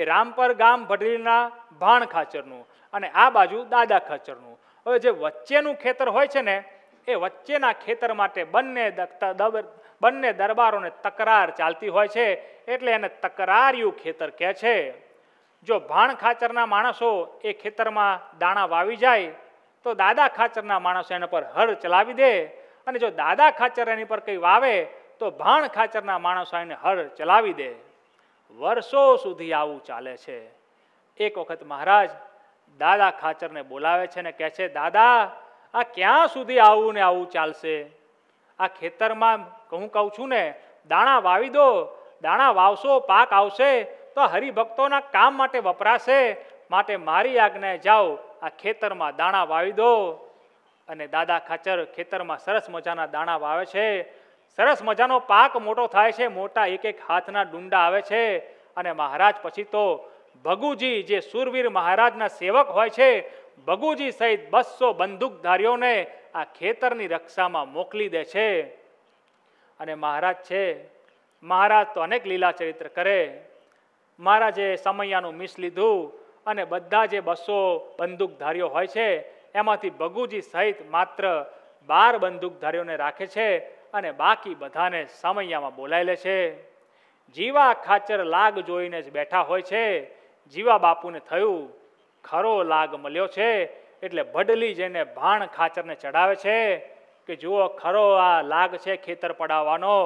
એ રામપર ગામ ભડરીના ભાણ ખાચરનું અને આ બાજુ દાદા ખાચરનું હવે જે વચ્ચેનું ખેતર હોય છે ને એ વચ્ચેના ખેતર માટે બંને બંને દરબારોને તકરાર ચાલતી હોય છે એટલે એને તકરાર્યું ખેતર કહે છે જો ભાણ ખાચરના માણસો એ ખેતરમાં દાણા વાવી જાય તો દાદા ખાચરના માણસો એના પર હળ ચલાવી દે અને જો દાદા ખાચર એની પર કંઈ વાવે તો ભાણ ખાચરના માણસો એને હળ ચલાવી દે વર્ષો સુધી આવું ચાલે છે એક વખત મહારાજ દાદા ખાચરને બોલાવે છે અને કહે છે દાદા આ ક્યાં સુધી આવું ને આવું ચાલશે આ ખેતરમાં હું કહું છું ને દાણા વાવી દો દાણા વાવશો પાક આવશે તો હરિભક્તોના કામ માટે વપરાશે માટે મારી આજ્ઞાએ જાઓ આ ખેતરમાં દાણા વાવી દો અને દાદા ખાચર ખેતરમાં સરસ મજાના દાણા વાવે છે સરસ મજાનો પાક મોટો થાય છે મોટા એક એક હાથના ડુંડા આવે છે અને મહારાજ પછી તો ભગુજી જે સુરવીર મહારાજના સેવક હોય છે ભગુજી સહિત બસો બંદૂકધારીઓને આ ખેતરની રક્ષામાં મોકલી દે છે અને મહારાજ છે મહારાજ તો અનેક લીલા ચરિત્ર કરે મહારાજે સમૈયાનું મિસ લીધું અને બધા જે બસો બંદૂકધારીઓ હોય છે એમાંથી ભગુજી સહિત માત્ર બાર બંદૂકધારીઓને રાખે છે અને બાકી બધાને સમૈયામાં બોલાવી લે છે જીવા ખાચર લાગ જોઈને જ બેઠા હોય છે જીવા બાપુને થયું ખરો લાગ મળ્યો છે એટલે ભડલી જેને ભાણ ખાચરને ચડાવે છે કે જુઓ ખરો આ લાગ છે ખેતર પડાવવાનો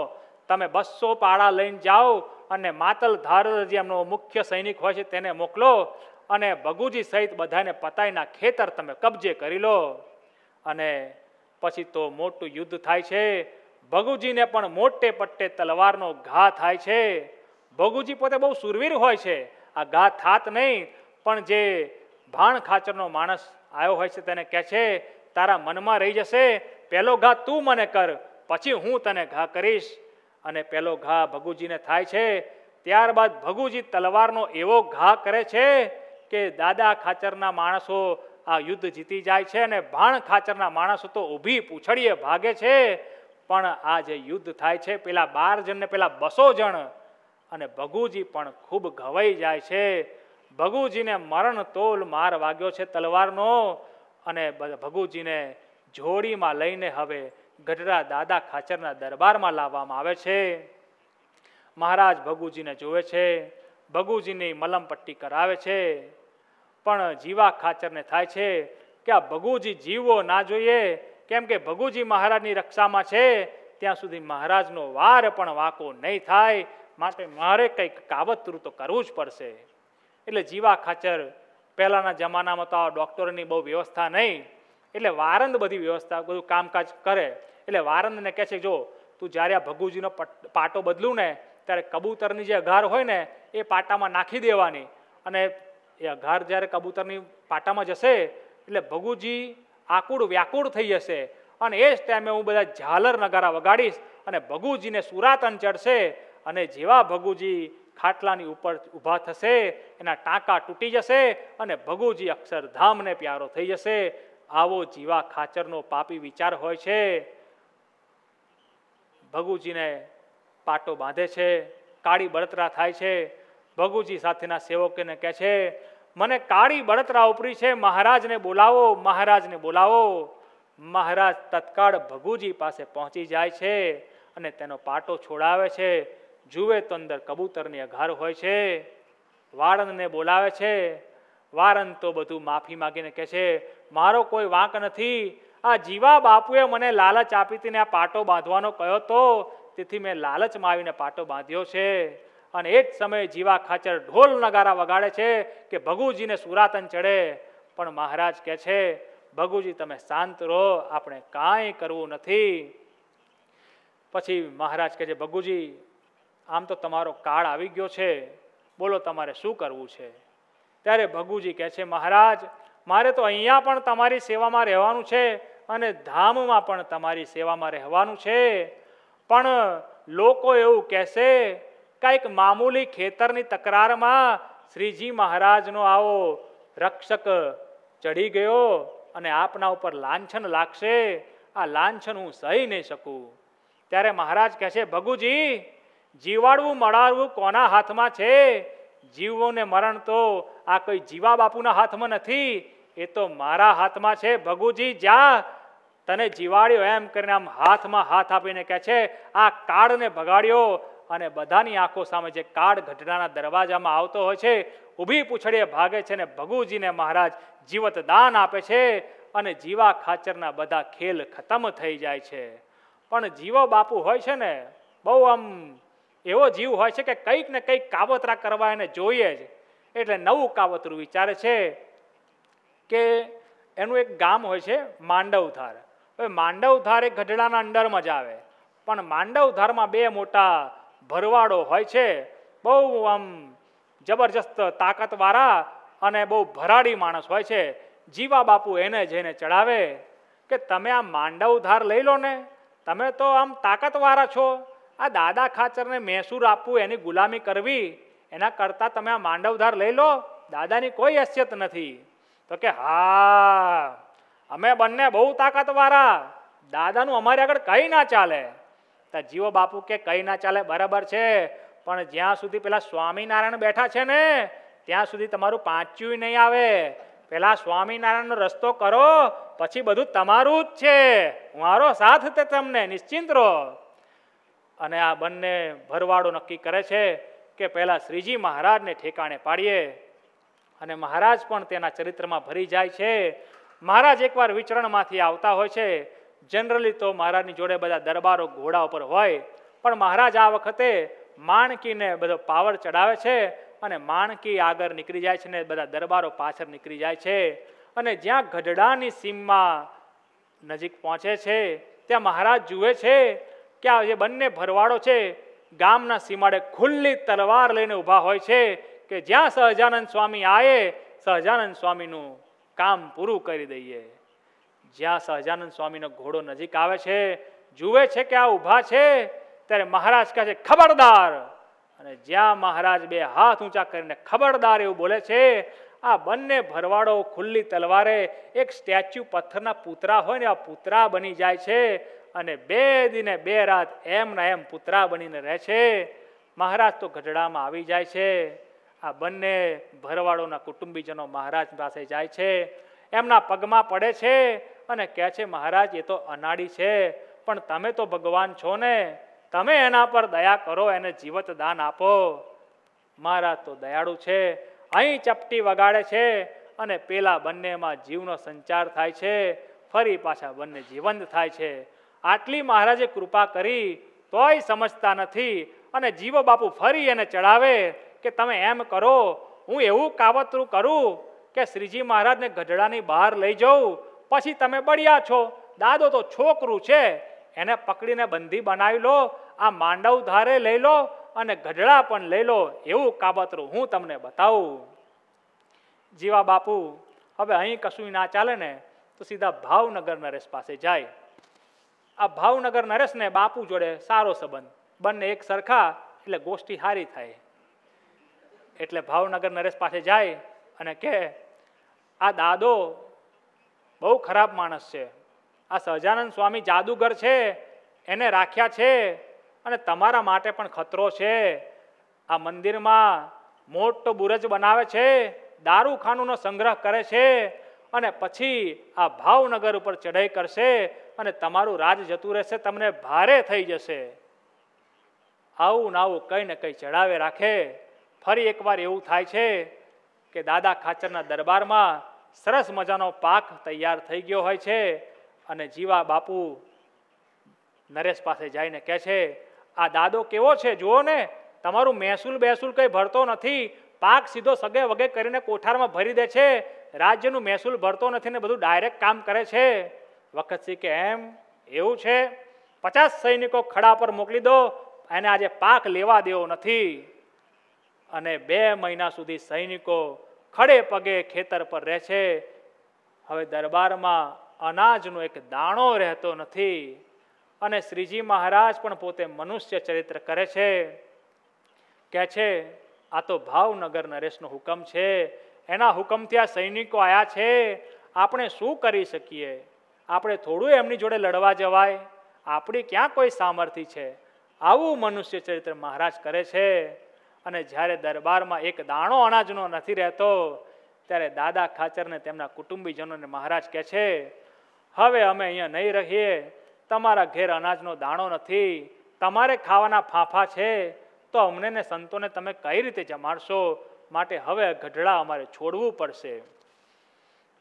તમે બસો પાડા લઈને જાઓ અને માતલ ધાર એમનો મુખ્ય સૈનિક હોય છે તેને મોકલો અને ભગુજી સહિત બધાને પતાઈના ખેતર તમે કબજે કરી લો અને પછી તો મોટું યુદ્ધ થાય છે ભગુજીને પણ મોટે પટ્ટે તલવારનો ઘા થાય છે ભગુજી પોતે બહુ સુરવીર હોય છે આ ઘા થાત નહીં પણ જે ભાણ ખાચરનો માણસ આવ્યો હોય છે તેને કહે છે તારા મનમાં રહી જશે પહેલો ઘા તું મને કર પછી હું તને ઘા કરીશ અને પહેલો ઘા ભગુજીને થાય છે ત્યારબાદ ભગુજી તલવારનો એવો ઘા કરે છે કે દાદા ખાચરના માણસો આ યુદ્ધ જીતી જાય છે અને ભાણ ખાચરના માણસો તો ઊભી પૂછડીએ ભાગે છે પણ આ જે યુદ્ધ થાય છે પેલા બાર જણ ને પેલા બસો જણ અને ભગુજી પણ ખૂબ ઘવાઈ જાય છે ભગુજીને મરણ તોલ માર વાગ્યો છે તલવારનો અને ભગુજીને જોડીમાં લઈને હવે ગઢડા દાદા ખાચરના દરબારમાં લાવવામાં આવે છે મહારાજ ભગુજીને જોવે છે ભગુજીની મલમપટ્ટી કરાવે છે પણ જીવા ખાચરને થાય છે કે આ ભગુજી જીવો ના જોઈએ કેમ કે ભગુજી મહારાજની રક્ષામાં છે ત્યાં સુધી મહારાજનો વાર પણ વાંકો નહીં થાય માટે મારે કંઈક કાવતરું તો કરવું જ પડશે એટલે જીવા ખાચર પહેલાંના જમાનામાં તો ડૉક્ટરોની બહુ વ્યવસ્થા નહીં એટલે વારંદ બધી વ્યવસ્થા બધું કામકાજ કરે એટલે વારંદને કહે છે જો તું જ્યારે આ ભગુજીનો પાટો બદલું ને ત્યારે કબૂતરની જે અઘાર હોય ને એ પાટામાં નાખી દેવાની અને એ અઘાર જ્યારે કબૂતરની પાટામાં જશે એટલે ભગુજી આકુળ વ્યાકુળ થઈ જશે અને એ જ ટાઈમે હું બધા ઝાલર નગારા વગાડીશ અને ભગુજીને સુરાતન ચડશે અને જેવા ભગુજી ખાટલાની ઉપર ઊભા થશે એના ટાંકા તૂટી જશે અને ભગુજી અક્ષરધામને પ્યારો થઈ જશે આવો જીવા ખાચરનો પાપી વિચાર હોય છે ભગુજીને પાટો બાંધે છે કાળી બળતરા થાય છે ભગુજી સાથેના સેવકોને કહે છે મને કાળી બળતરા ઉપરી છે મહારાજને બોલાવો મહારાજને બોલાવો મહારાજ તત્કાળ ભગુજી પાસે પહોંચી જાય છે અને તેનો પાટો છોડાવે છે જુએ તો અંદર કબૂતરની અઘાર હોય છે વાળંદને બોલાવે છે વારંદ તો બધું માફી માગીને કહે છે મારો કોઈ વાંક નથી આ જીવા બાપુએ મને લાલચ આપી હતી ને આ પાટો બાંધવાનો કયો તો તેથી મેં લાલચમાં આવીને પાટો બાંધ્યો છે અને એ જ સમયે જીવા ખાચર ઢોલ નગારા વગાડે છે કે ભગુજીને સુરાતન ચડે પણ મહારાજ કહે છે ભગુજી તમે શાંત રહો આપણે કાંઈ કરવું નથી પછી મહારાજ કહે છે ભગુજી આમ તો તમારો કાળ આવી ગયો છે બોલો તમારે શું કરવું છે ત્યારે ભગુજી કહે છે મહારાજ મારે તો અહીંયા પણ તમારી સેવામાં રહેવાનું છે અને ધામમાં પણ તમારી સેવામાં રહેવાનું છે પણ લોકો એવું કહેશે કાંઈક મામૂલી ખેતરની તકરારમાં શ્રીજી મહારાજનો આવો રક્ષક ચડી ગયો અને આપના ઉપર લાંછન લાગશે આ લાંછન હું સહી નહીં શકું ત્યારે મહારાજ કહેશે ભગુજી જીવાડવું મરાડવું કોના હાથમાં છે જીવોને મરણ તો આ કોઈ જીવા બાપુના હાથમાં નથી એ તો મારા હાથમાં છે ભગુજી જા તને જીવાડ્યો એમ કરીને આમ હાથમાં હાથ આપીને કહે છે આ કાળને ભગાડ્યો અને બધાની આંખો સામે જે કાળ ઘટનાના દરવાજામાં આવતો હોય છે ઊભી પૂછડીએ ભાગે છે ને ભગુજીને મહારાજ જીવત દાન આપે છે અને જીવા ખાચરના બધા ખેલ ખતમ થઈ જાય છે પણ જીવો બાપુ હોય છે ને બહુ આમ એવો જીવ હોય છે કે કંઈક ને કંઈક કાવતરા કરવા એને જોઈએ જ એટલે નવું કાવતરું વિચારે છે કે એનું એક ગામ હોય છે માંડવધાર હવે માંડવધાર એ ગઢડાના અંડરમાં જ આવે પણ માંડવધારમાં બે મોટા ભરવાડો હોય છે બહુ આમ જબરજસ્ત તાકાતવાળા અને બહુ ભરાડી માણસ હોય છે જીવા બાપુ એને જઈને ચડાવે કે તમે આ માંડવધાર લઈ લો ને તમે તો આમ તાકાતવાળા છો આ દાદા ખાચરને મહેસૂર આપવું એની ગુલામી કરવી એના કરતાં તમે આ માંડવધાર લઈ લો દાદાની કોઈ હેસિયત નથી તો કે હા અમે બંને બહુ તાકાતવાળા દાદાનું અમારે આગળ કંઈ ના ચાલે તો જીવો બાપુ કે કંઈ ના ચાલે બરાબર છે પણ જ્યાં સુધી પેલા સ્વામિનારાયણ બેઠા છે ને ત્યાં સુધી તમારું પાંચ્યું નહીં આવે પેલા સ્વામિનારાયણનો રસ્તો કરો પછી બધું તમારું જ છે મારો સાથ તે તમને નિશ્ચિંત રહો અને આ બંને ભરવાડો નક્કી કરે છે કે પહેલાં શ્રીજી મહારાજને ઠેકાણે પાડીએ અને મહારાજ પણ તેના ચરિત્રમાં ભરી જાય છે મહારાજ એકવાર વિચરણમાંથી આવતા હોય છે જનરલી તો મહારાજની જોડે બધા દરબારો ઘોડા ઉપર હોય પણ મહારાજ આ વખતે માણકીને બધો પાવર ચડાવે છે અને માણકી આગળ નીકળી જાય છે ને બધા દરબારો પાછળ નીકળી જાય છે અને જ્યાં ગઢડાની સીમમાં નજીક પહોંચે છે ત્યાં મહારાજ જુએ છે કે આ જે બંને ભરવાડો છે ગામના સીમાડે ખુલ્લી તલવાર લઈને ઊભા હોય છે કે જ્યાં સહજાનંદ સ્વામી આવે સહજાનંદ સ્વામીનું કામ પૂરું કરી દઈએ જ્યાં સહજાનંદ સ્વામીનો ઘોડો નજીક આવે છે જુએ છે કે આ ઊભા છે ત્યારે મહારાજ કહે છે ખબરદાર અને જ્યાં મહારાજ બે હાથ ઊંચા કરીને ખબરદાર એવું બોલે છે આ બંને ભરવાડો ખુલ્લી તલવારે એક સ્ટેચ્યુ પથ્થરના પૂતરા હોય ને આ પૂતરા બની જાય છે અને બે દિને બે રાત એમના એમ પુતરા બનીને રહે છે મહારાજ તો ગઢડામાં આવી જાય છે આ બંને ભરવાડોના કુટુંબીજનો મહારાજ પાસે જાય છે એમના પગમાં પડે છે અને કહે છે મહારાજ એ તો અનાડી છે પણ તમે તો ભગવાન છો ને તમે એના પર દયા કરો એને જીવત દાન આપો મહારાજ તો દયાળુ છે અહીં ચપટી વગાડે છે અને પેલા બંનેમાં જીવનો સંચાર થાય છે ફરી પાછા બંને જીવંત થાય છે આટલી મહારાજે કૃપા કરી તોય સમજતા નથી અને જીવો બાપુ ફરી એને ચડાવે કે તમે એમ કરો હું એવું કાવતરું કરું કે શ્રીજી મહારાજને ગઢડાની બહાર લઈ જઉં પછી તમે બળિયા છો દાદો તો છોકરું છે એને પકડીને બંધી બનાવી લો આ માંડવ ધારે લઈ લો અને ગઢડા પણ લઈ લો એવું કાબતરું હું તમને બતાવું જીવા બાપુ હવે અહીં કશું ના ચાલે ને તો સીધા ભાવનગર નરેશ પાસે જાય આ ભાવનગર નરેશને બાપુ જોડે સારો સંબંધ બંને એક સરખા એટલે ગોષ્ઠી હારી થાય એટલે ભાવનગર નરેશ પાસે જાય અને કહે આ દાદો બહુ ખરાબ માણસ છે આ સહજાનંદ સ્વામી જાદુગર છે એને રાખ્યા છે અને તમારા માટે પણ ખતરો છે આ મંદિરમાં મોટો બુરજ બનાવે છે દારૂખાનુંનો સંગ્રહ કરે છે અને પછી આ ભાવનગર ઉપર ચઢાઈ કરશે અને તમારું રાજ જતું રહેશે તમને ભારે થઈ જશે આવું ને આવું કંઈ ને કંઈ ચડાવે રાખે ફરી એકવાર એવું થાય છે કે દાદા ખાચરના દરબારમાં સરસ મજાનો પાક તૈયાર થઈ ગયો હોય છે અને જીવા બાપુ નરેશ પાસે જઈને કહે છે આ દાદો કેવો છે જુઓ ને તમારું મહેસૂલ બેસૂલ કંઈ ભરતો નથી પાક સીધો સગે વગે કરીને કોઠારમાં ભરી દે છે રાજ્યનું મહેસૂલ ભરતો નથી ને બધું ડાયરેક્ટ કામ કરે છે વખત વખતસિંહ કે એમ એવું છે પચાસ સૈનિકો ખડા પર મોકલી દો એને આજે પાક લેવા દેવો નથી અને બે મહિના સુધી સૈનિકો ખડે પગે ખેતર પર રહે છે હવે દરબારમાં અનાજનો એક દાણો રહેતો નથી અને શ્રીજી મહારાજ પણ પોતે મનુષ્ય ચરિત્ર કરે છે કે છે આ તો ભાવનગર નરેશનો હુકમ છે એના હુકમથી આ સૈનિકો આવ્યા છે આપણે શું કરી શકીએ આપણે થોડું એમની જોડે લડવા જવાય આપણી ક્યાં કોઈ સામર્થ્ય છે આવું મનુષ્ય ચરિત્ર મહારાજ કરે છે અને જ્યારે દરબારમાં એક દાણો અનાજનો નથી રહેતો ત્યારે દાદા ખાચરને તેમના કુટુંબીજનોને મહારાજ કહે છે હવે અમે અહીંયા નહીં રહીએ તમારા ઘેર અનાજનો દાણો નથી તમારે ખાવાના ફાંફા છે તો અમને ને સંતોને તમે કઈ રીતે જમાડશો માટે હવે ગઢડા અમારે છોડવું પડશે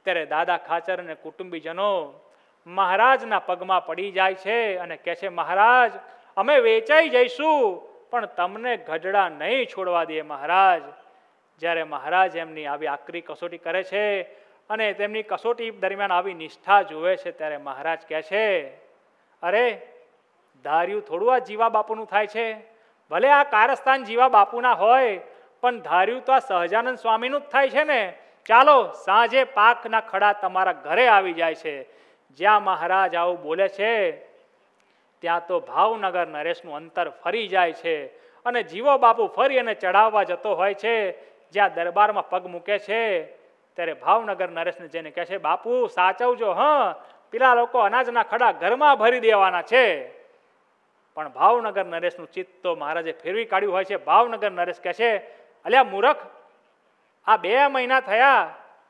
ત્યારે દાદા ખાચર અને કુટુંબીજનો મહારાજના પગમાં પડી જાય છે અને કહે છે મહારાજ અમે વેચાઈ જઈશું પણ તમને ગઢડા નહીં છોડવા દે મહારાજ જ્યારે મહારાજ એમની આવી આકરી કસોટી કરે છે અને તેમની કસોટી દરમિયાન આવી નિષ્ઠા જુએ છે ત્યારે મહારાજ કહે છે અરે ધાર્યું થોડું આ જીવા બાપુનું થાય છે ભલે આ કારસ્તાન જીવા બાપુના હોય પણ ધાર્યું તો આ સહજાનંદ સ્વામીનું જ થાય છે ને ચાલો સાંજે પાકના ખડા તમારા ઘરે આવી જાય છે જ્યાં મહારાજ આવું બોલે છે ત્યાં તો ભાવનગર નરેશનું અંતર ફરી જાય છે અને જીવો બાપુ ફરી અને ચઢાવવા જતો હોય છે જ્યાં દરબારમાં પગ મૂકે છે ત્યારે ભાવનગર નરેશને જેને કહે છે બાપુ સાચવજો હં પેલા લોકો અનાજના ખડા ઘરમાં ભરી દેવાના છે પણ ભાવનગર નરેશનું ચિત્ત તો મહારાજે ફેરવી કાઢ્યું હોય છે ભાવનગર નરેશ કહે છે અલ્યા મૂરખ આ બે મહિના થયા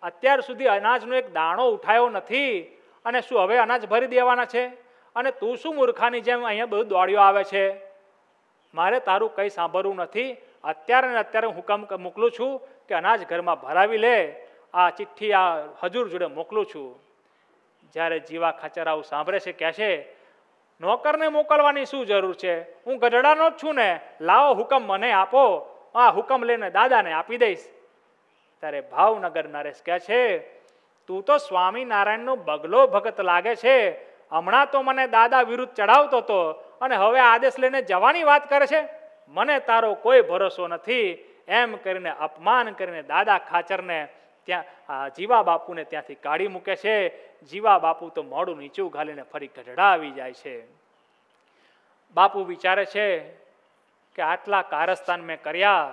અત્યાર સુધી અનાજનો એક દાણો ઉઠાયો નથી અને શું હવે અનાજ ભરી દેવાના છે અને તું શું મૂર્ખાની જેમ અહીંયા બધું દોડ્યો આવે છે મારે તારું કંઈ સાંભળવું નથી અત્યારે ને અત્યારે હું કામ મોકલું છું કે અનાજ ઘરમાં ભરાવી લે આ ચિઠ્ઠી આ હજુર જોડે મોકલું છું જ્યારે જીવા ખચરાવું સાંભળે છે કહે છે નોકરને મોકલવાની શું જરૂર છે હું ગઢડાનો જ છું ને લાવો હુકમ મને આપો આ હુકમ લઈને દાદાને આપી દઈશ ત્યારે ભાવનગર નરેશ કહે છે તું તો સ્વામિનારાયણનો બગલો ભગત લાગે છે હમણાં તો મને દાદા વિરુદ્ધ ચઢાવતો હતો અને હવે આદેશ લઈને જવાની વાત કરે છે મને તારો કોઈ ભરોસો નથી એમ કરીને અપમાન કરીને દાદા ખાચરને ત્યાં જીવા બાપુને ત્યાંથી કાઢી મૂકે છે જીવા બાપુ તો મોડું નીચું ઘાલીને ફરી ગઢડાવી જાય છે બાપુ વિચારે છે કે આટલા કારસ્તાન મેં કર્યા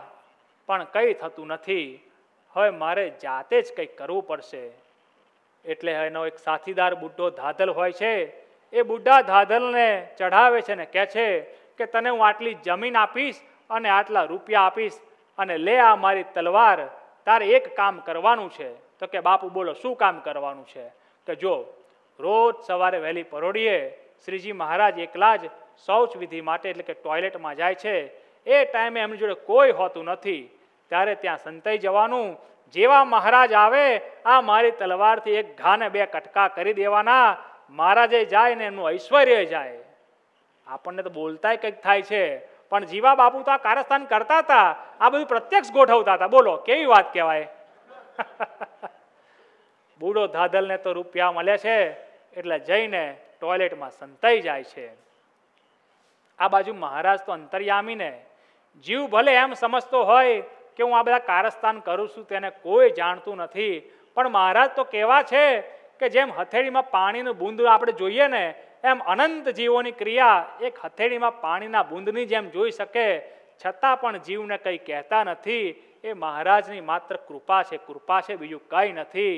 પણ કંઈ થતું નથી હવે મારે જાતે જ કંઈક કરવું પડશે એટલે એનો એક સાથીદાર બુઢો ધાધલ હોય છે એ બુઢા ધાધલને ચઢાવે છે ને કહે છે કે તને હું આટલી જમીન આપીશ અને આટલા રૂપિયા આપીશ અને લે આ મારી તલવાર તારે એક કામ કરવાનું છે તો કે બાપુ બોલો શું કામ કરવાનું છે કે જો રોજ સવારે વહેલી પરોડીએ શ્રીજી મહારાજ એકલા જ શૌચ વિધિ માટે એટલે કે ટોયલેટમાં જાય છે એ ટાઈમે એમની જોડે કોઈ હોતું નથી ત્યારે ત્યાં સંતાઈ જવાનું જેવા મહારાજ આવે આ મારી તલવારથી એક ઘાને બે કટકા કરી દેવાના મહારાજે જાય ને એનું ઐશ્વર્ય જાય આપણને તો બોલતા કંઈક થાય છે પણ જીવા બાપુ તો આ કારસ્થાન કરતા હતા આ બધું પ્રત્યક્ષ ગોઠવતા હતા બોલો કેવી વાત કહેવાય બુડો ધાધલને તો રૂપિયા મળે છે એટલે જઈને ટોયલેટમાં સંતાઈ જાય છે આ બાજુ મહારાજ તો અંતર્યામીને જીવ ભલે એમ સમજતો હોય કે હું આ બધા કારસ્તાન કરું છું તેને કોઈ જાણતું નથી પણ મહારાજ તો કેવા છે કે જેમ હથેળીમાં પાણીનું બૂંદ આપણે જોઈએ ને એમ અનંત જીવોની ક્રિયા એક હથેળીમાં પાણીના બૂંદની જેમ જોઈ શકે છતાં પણ જીવને કંઈ કહેતા નથી એ મહારાજની માત્ર કૃપા છે કૃપા છે બીજું કંઈ નથી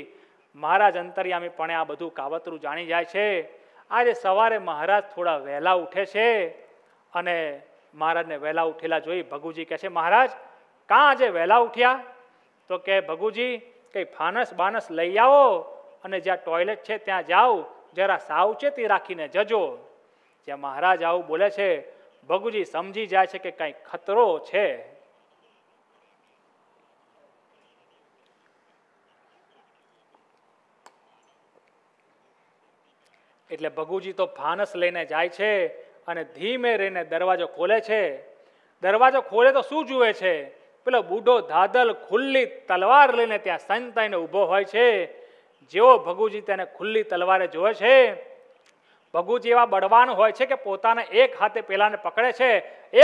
મહારાજ અંતરિયામી અંતર્યામીપણે આ બધું કાવતરું જાણી જાય છે આજે સવારે મહારાજ થોડા વહેલા ઉઠે છે અને મહારાજને વહેલા ઉઠેલા જોઈ ભગુજી કહે છે મહારાજ કાં આજે વહેલા ઉઠ્યા તો કે ભગુજી કંઈ ફાનસ બાનસ લઈ આવો અને જ્યાં ટોયલેટ છે ત્યાં જાઓ જરા સાવચેતી રાખીને જજો જ્યાં મહારાજ આવું બોલે છે ભગુજી સમજી જાય છે કે કંઈ ખતરો છે એટલે ભગુજી તો ફાનસ લઈને જાય છે અને ધીમે રહીને દરવાજો ખોલે છે દરવાજો ખોલે તો શું જુએ છે પેલો બુઢો ધાદલ ખુલ્લી તલવાર લઈને ત્યાં સંતાઈને ઊભો હોય છે જેવો ભગુજી તેને ખુલ્લી તલવારે જોવે છે ભગુજી એવા બળવાન હોય છે કે પોતાને એક હાથે પેલાને પકડે છે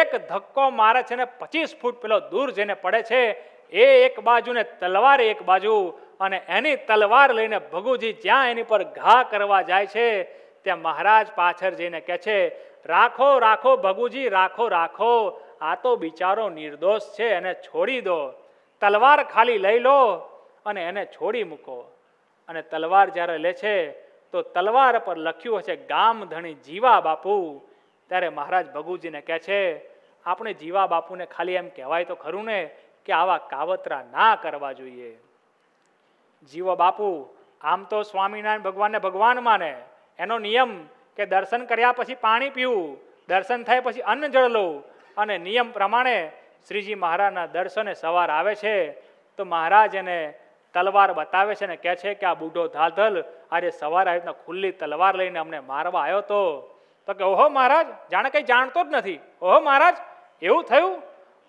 એક ધક્કો મારે છે ને પચીસ ફૂટ પેલો દૂર જઈને પડે છે એ એક બાજુ ને તલવાર એક બાજુ અને એની તલવાર લઈને ભગુજી જ્યાં એની પર ઘા કરવા જાય છે ત્યાં મહારાજ પાછળ જઈને કહે છે રાખો રાખો ભગુજી રાખો રાખો આ તો બિચારો નિર્દોષ છે એને છોડી દો તલવાર ખાલી લઈ લો અને એને છોડી મૂકો અને તલવાર જ્યારે લે છે તો તલવાર પર લખ્યું હશે ગામ ધણી જીવા બાપુ ત્યારે મહારાજ ભગુજીને કહે છે આપણે જીવા બાપુને ખાલી એમ કહેવાય તો ખરું ને કે આવા કાવતરા ના કરવા જોઈએ જીવો બાપુ આમ તો સ્વામિનારાયણ ભગવાનને ભગવાન માને એનો નિયમ કે દર્શન કર્યા પછી પાણી પીવું દર્શન થાય પછી અન્ન જળ લઉં અને નિયમ પ્રમાણે શ્રીજી મહારાજના દર્શને સવાર આવે છે તો મહારાજ એને તલવાર બતાવે છે ને કહે છે કે આ બુઢો ધાધલ આજે સવારે આવી રીતના ખુલ્લી તલવાર લઈને અમને મારવા આવ્યો હતો તો કે ઓહો મહારાજ જાણે કંઈ જાણતો જ નથી ઓહો મહારાજ એવું થયું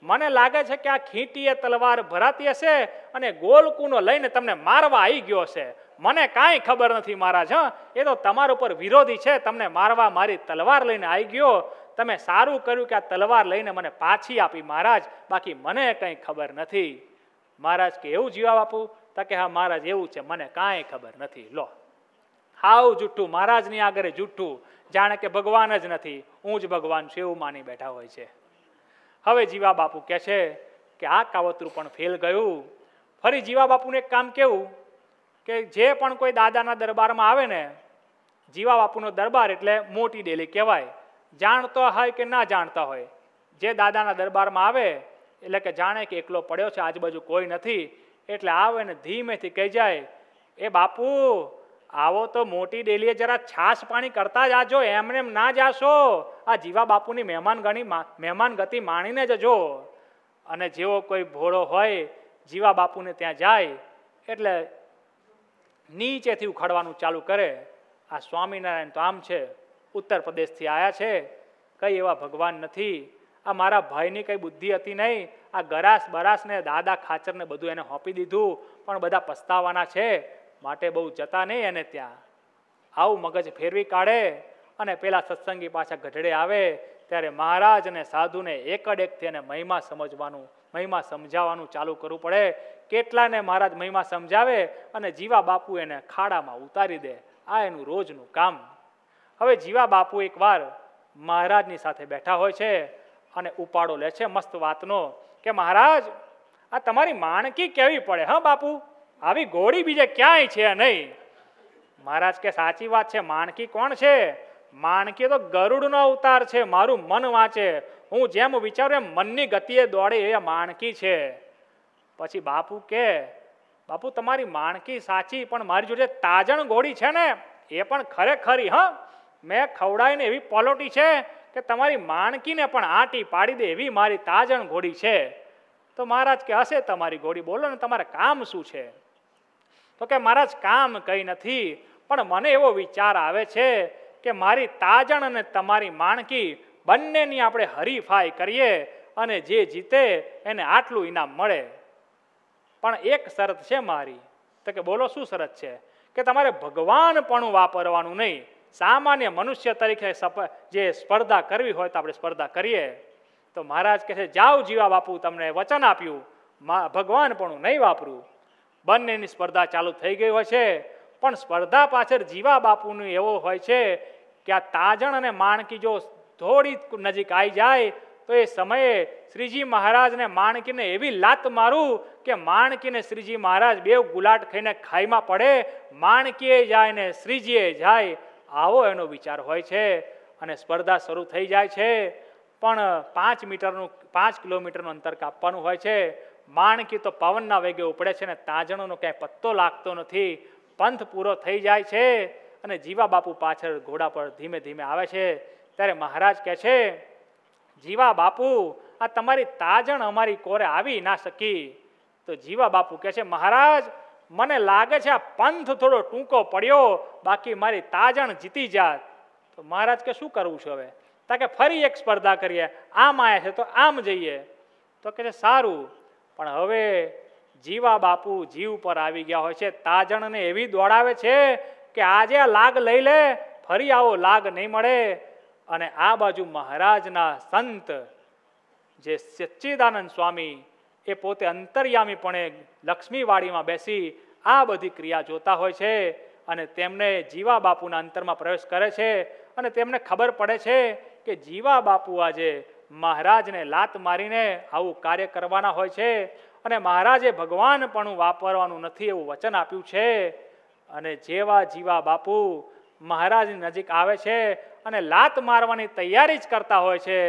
મને લાગે છે કે આ ખીંટીએ તલવાર ભરાતી હશે અને ગોલકુનો લઈને તમને મારવા આવી ગયો છે મને કાંઈ ખબર નથી મહારાજ હં એ તો તમારા ઉપર વિરોધી છે તમને મારવા મારી તલવાર લઈને આવી ગયો તમે સારું કર્યું કે આ તલવાર લઈને મને પાછી આપી મહારાજ બાકી મને કંઈ ખબર નથી મહારાજ કે એવું જવાબ આપું તો કે હા મહારાજ એવું છે મને કાંઈ ખબર નથી લો હાવ જુઠ્ઠું મહારાજની આગળ જુઠ્ઠું જાણે કે ભગવાન જ નથી હું જ ભગવાન છું એવું માની બેઠા હોય છે હવે જીવા બાપુ કહે છે કે આ કાવતરું પણ ફેલ ગયું ફરી જીવા બાપુને એક કામ કેવું કે જે પણ કોઈ દાદાના દરબારમાં આવે ને જીવા બાપુનો દરબાર એટલે મોટી ડેલી કહેવાય જાણતો હોય કે ના જાણતા હોય જે દાદાના દરબારમાં આવે એટલે કે જાણે કે એકલો પડ્યો છે આજુબાજુ કોઈ નથી એટલે આવે ને ધીમેથી કહી જાય એ બાપુ આવો તો મોટી ડેલીએ જરા છાશ પાણી કરતા જાજો એમને ના જાશો આ જીવા બાપુની મહેમાન ગણી મહેમાન ગતિ માણીને જજો અને જેવો કોઈ ભોળો હોય જીવા બાપુને ત્યાં જાય એટલે નીચેથી ઉખાડવાનું ચાલુ કરે આ સ્વામિનારાયણ તો આમ છે ઉત્તર પ્રદેશથી આવ્યા છે કંઈ એવા ભગવાન નથી આ મારા ભાઈની કંઈ બુદ્ધિ હતી નહીં આ ગરાસ બરાસને દાદા ખાચરને બધું એને હોપી દીધું પણ બધા પસ્તાવાના છે માટે બહુ જતા નહીં એને ત્યાં આવું મગજ ફેરવી કાઢે અને પેલા સત્સંગી પાછા ગઢડે આવે ત્યારે મહારાજ અને સાધુને એકડ એકથી એને મહિમા સમજવાનું મહિમા સમજાવવાનું ચાલુ કરવું પડે કેટલાને મહારાજ મહિમા સમજાવે અને જીવા બાપુ એને ખાડામાં ઉતારી દે આ એનું રોજનું કામ હવે જીવા બાપુ એકવાર મહારાજની સાથે બેઠા હોય છે અને ઉપાડો લે છે મસ્ત વાતનો કે મહારાજ આ તમારી માણકી કેવી પડે હા બાપુ આવી ગોળી બીજે ક્યાંય છે નહીં મહારાજ કે સાચી વાત છે માણકી કોણ છે માણકી તો ગરુડનો અવતાર છે મારું મન વાંચે હું જેમ વિચારું એમ મનની ગતિએ દોડે એ માણકી છે પછી બાપુ કે બાપુ તમારી માણકી સાચી પણ મારી જોડે તાજણ ગોળી છે ને એ પણ ખરેખરી હા મેં ખવડાવીને એવી પોલોટી છે કે તમારી માણકીને પણ આંટી પાડી દે એવી મારી તાજણ ઘોડી છે તો મહારાજ કે હશે તમારી ઘોડી બોલો ને તમારે કામ શું છે તો કે મહારાજ કામ કંઈ નથી પણ મને એવો વિચાર આવે છે કે મારી તાજણ અને તમારી માણકી બંનેની આપણે હરીફાઈ કરીએ અને જે જીતે એને આટલું ઇનામ મળે પણ એક શરત છે મારી તો કે બોલો શું શરત છે કે તમારે ભગવાન પણ વાપરવાનું નહીં સામાન્ય મનુષ્ય તરીકે જે સ્પર્ધા કરવી હોય તો આપણે સ્પર્ધા કરીએ તો મહારાજ કહે છે જાઓ જીવા બાપુ તમને વચન આપ્યું ભગવાન પણ નહીં વાપરું બંનેની સ્પર્ધા ચાલુ થઈ ગઈ હોય છે પણ સ્પર્ધા પાછળ જીવા બાપુનું એવો હોય છે કે આ તાજણ અને માણકી જો થોડી નજીક આવી જાય તો એ સમયે શ્રીજી મહારાજને માણકીને એવી લાત મારું કે માણકીને શ્રીજી મહારાજ બે ગુલાટ ખાઈને ખાઈમાં પડે માણકીએ જાય ને શ્રીજીએ જાય આવો એનો વિચાર હોય છે અને સ્પર્ધા શરૂ થઈ જાય છે પણ પાંચ મીટરનું પાંચ કિલોમીટરનું અંતર કાપવાનું હોય છે માણકી તો પવનના વેગે ઉપડે છે ને તાજણોનો ક્યાંય પત્તો લાગતો નથી પંથ પૂરો થઈ જાય છે અને જીવા બાપુ પાછળ ઘોડા પર ધીમે ધીમે આવે છે ત્યારે મહારાજ કહે છે જીવા બાપુ આ તમારી તાજણ અમારી કોરે આવી ના શકી તો જીવા બાપુ કહે છે મહારાજ મને લાગે છે આ પંથ થોડો ટૂંકો પડ્યો બાકી મારી તાજણ જીતી જાત તો મહારાજ કે શું કરવું છે હવે તાકે ફરી એક સ્પર્ધા કરીએ આમ આવ્યા છે તો આમ જઈએ તો કે છે સારું પણ હવે જીવા બાપુ જીવ પર આવી ગયા હોય છે તાજણને એવી દોડાવે છે કે આજે આ લાગ લઈ લે ફરી આવો લાગ નહીં મળે અને આ બાજુ મહારાજના સંત જે સચ્ચિદાનંદ સ્વામી એ પોતે અંતર્યામીપણે લક્ષ્મીવાડીમાં બેસી આ બધી ક્રિયા જોતા હોય છે અને તેમને જીવા બાપુના અંતરમાં પ્રવેશ કરે છે અને તેમને ખબર પડે છે કે જીવા બાપુ આજે મહારાજને લાત મારીને આવું કાર્ય કરવાના હોય છે અને મહારાજે ભગવાન પણ વાપરવાનું નથી એવું વચન આપ્યું છે અને જેવા જીવા બાપુ મહારાજની નજીક આવે છે અને લાત મારવાની તૈયારી જ કરતા હોય છે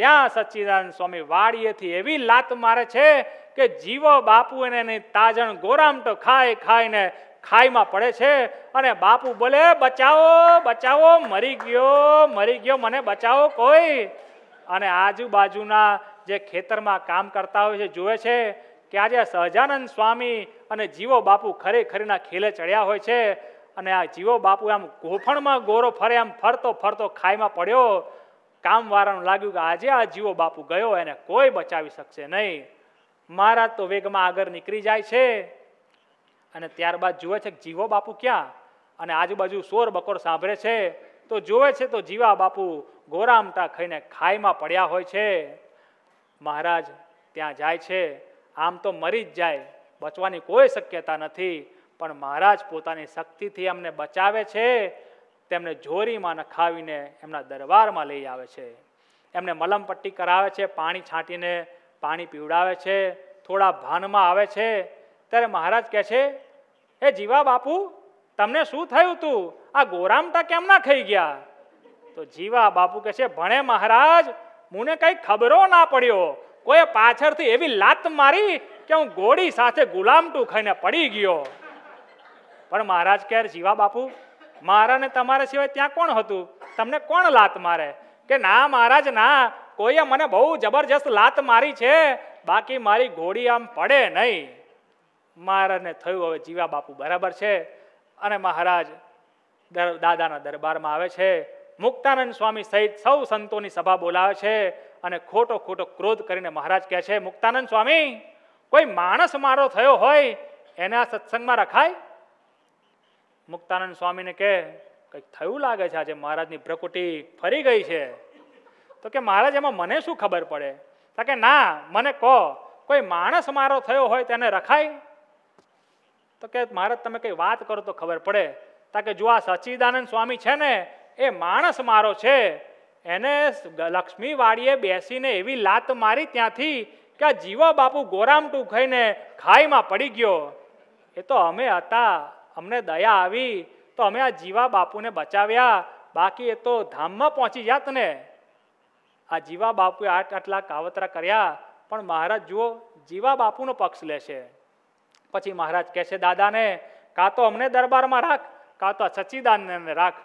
ત્યાં સચ્ચિદાનંદ સ્વામી વાડીએથી એવી લાત મારે છે કે જીવો બાપુ એને એની તાજણ ગોરામટો ખાય ખાઈને ખાઈમાં પડે છે અને બાપુ બોલે બચાવો બચાવો મરી ગયો મરી ગયો મને બચાવો કોઈ અને આજુબાજુના જે ખેતરમાં કામ કરતા હોય છે જુએ છે કે આજે સહજાનંદ સ્વામી અને જીવો બાપુ ખરેખરીના ખેલે ચડ્યા હોય છે અને આ જીવો બાપુ આમ ગોફણમાં ગોરો ફરે આમ ફરતો ફરતો ખાઈમાં પડ્યો કામવાળાનું લાગ્યું કે આજે આ જીવો બાપુ ગયો એને કોઈ બચાવી શકશે નહીં મહારાજ તો વેગમાં આગળ નીકળી જાય છે અને ત્યારબાદ જુએ છે કે જીવો બાપુ ક્યાં અને આજુબાજુ સોર બકોર સાંભળે છે તો જુએ છે તો જીવા બાપુ ગોરામટા ખાઈને ખાઈમાં પડ્યા હોય છે મહારાજ ત્યાં જાય છે આમ તો મરી જ જાય બચવાની કોઈ શક્યતા નથી પણ મહારાજ પોતાની શક્તિથી અમને બચાવે છે તેમને જોરીમાં નખાવીને એમના દરબારમાં લઈ આવે છે એમને મલમપટ્ટી કરાવે છે પાણી છાંટીને પાણી પીવડાવે છે થોડા ભાનમાં આવે છે ત્યારે મહારાજ કહે છે હે જીવા બાપુ તમને શું થયું તું આ ગોરામટા કેમ ના ખાઈ ગયા તો જીવા બાપુ કહે છે ભણે મહારાજ મને કઈ ખબરો ના પડ્યો કોઈ પાછળથી એવી લાત મારી કે હું ગોળી સાથે ગુલામટું ખાઈને પડી ગયો પણ મહારાજ કહે જીવા બાપુ મારા ને તમારા સિવાય ત્યાં કોણ હતું તમને કોણ લાત મારે કે ના મહારાજ ના કોઈએ મને બહુ જબરજસ્ત લાત મારી છે બાકી મારી ઘોડી આમ પડે નહીં મહારાજને થયું હવે જીવા બાપુ બરાબર છે અને મહારાજ દાદાના દરબારમાં આવે છે મુક્તાનંદ સ્વામી સહિત સૌ સંતોની સભા બોલાવે છે અને ખોટો ખોટો ક્રોધ કરીને મહારાજ કહે છે મુક્તાનંદ સ્વામી કોઈ માણસ મારો થયો હોય એને આ સત્સંગમાં રખાય મુક્તાનંદ સ્વામીને કે કંઈક થયું લાગે છે આજે મહારાજની પ્રકૃતિ ફરી ગઈ છે તો કે મહારાજ એમાં મને શું ખબર પડે તો કે ના મને કહો કોઈ માણસ મારો થયો હોય તેને રખાય તો કે મહારાજ તમે કંઈ વાત કરો તો ખબર પડે તા કે જો આ સચ્ચિદાનંદ સ્વામી છે ને એ માણસ મારો છે એને લક્ષ્મી બેસીને એવી લાત મારી ત્યાંથી કે આ જીવા બાપુ ગોરામટું ખાઈને ખાઈમાં પડી ગયો એ તો અમે હતા અમને દયા આવી તો અમે આ જીવા બાપુને બચાવ્યા બાકી એ તો ધામમાં પહોંચી જાત ને આ જીવા બાપુએ આઠ આટલા કાવતરા કર્યા પણ મહારાજ જુઓ જીવા બાપુનો પક્ષ લેશે પછી મહારાજ કહે છે દાદાને કાં તો અમને દરબારમાં રાખ કાં તો સચ્ચિદાનંદને રાખ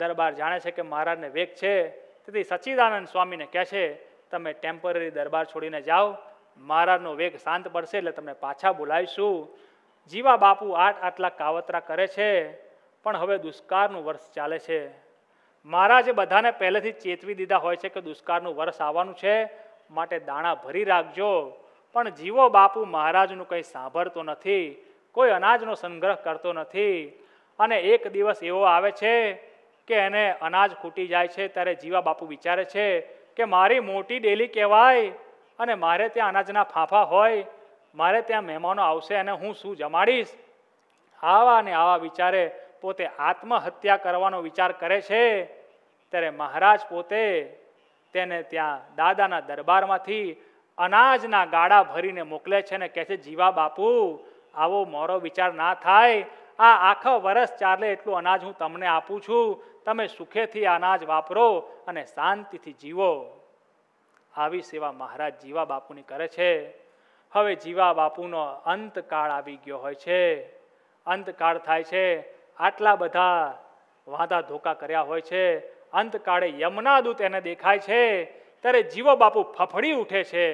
દરબાર જાણે છે કે મહારાજને વેગ છે તેથી સચ્ચિદાનંદ સ્વામીને કહે છે તમે ટેમ્પરરી દરબાર છોડીને જાઓ મહારાજનો વેગ શાંત પડશે એટલે તમને પાછા બોલાવીશું જીવા બાપુ આઠ આટલા કાવતરા કરે છે પણ હવે દુષ્કાળનું વર્ષ ચાલે છે મહારાજે બધાને પહેલેથી ચેતવી દીધા હોય છે કે દુષ્કાળનું વર્ષ આવવાનું છે માટે દાણા ભરી રાખજો પણ જીવો બાપુ મહારાજનું કંઈ સાંભળતો નથી કોઈ અનાજનો સંગ્રહ કરતો નથી અને એક દિવસ એવો આવે છે કે એને અનાજ ખૂટી જાય છે ત્યારે જીવા બાપુ વિચારે છે કે મારી મોટી ડેલી કહેવાય અને મારે ત્યાં અનાજના ફાંફા હોય મારે ત્યાં મહેમાનો આવશે અને હું શું જમાડીશ આવા ને આવા વિચારે પોતે આત્મહત્યા કરવાનો વિચાર કરે છે ત્યારે મહારાજ પોતે તેને ત્યાં દાદાના દરબારમાંથી અનાજના ગાડા ભરીને મોકલે છે ને કહે છે જીવા બાપુ આવો મોરો વિચાર ના થાય આ આખા વરસ ચાલે એટલું અનાજ હું તમને આપું છું તમે સુખેથી અનાજ વાપરો અને શાંતિથી જીવો આવી સેવા મહારાજ જીવા બાપુની કરે છે હવે જીવા બાપુનો અંતકાળ આવી ગયો હોય છે અંતકાળ થાય છે આટલા બધા વાંધા ધોકા કર્યા હોય છે અંતકાળે યમના દૂત એને દેખાય છે ત્યારે જીવો બાપુ ફફડી ઉઠે છે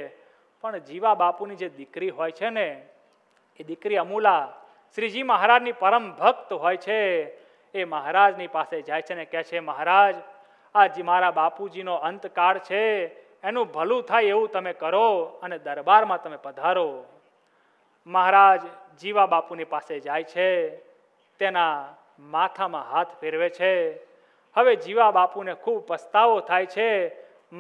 પણ જીવા બાપુની જે દીકરી હોય છે ને એ દીકરી અમૂલા શ્રીજી મહારાજની પરમ ભક્ત હોય છે એ મહારાજની પાસે જાય છે ને કહે છે મહારાજ આ મારા બાપુજીનો અંતકાળ છે એનું ભલું થાય એવું તમે કરો અને દરબારમાં તમે પધારો મહારાજ જીવા બાપુની પાસે જાય છે તેના માથામાં હાથ ફેરવે છે હવે જીવા બાપુને ખૂબ પસ્તાવો થાય છે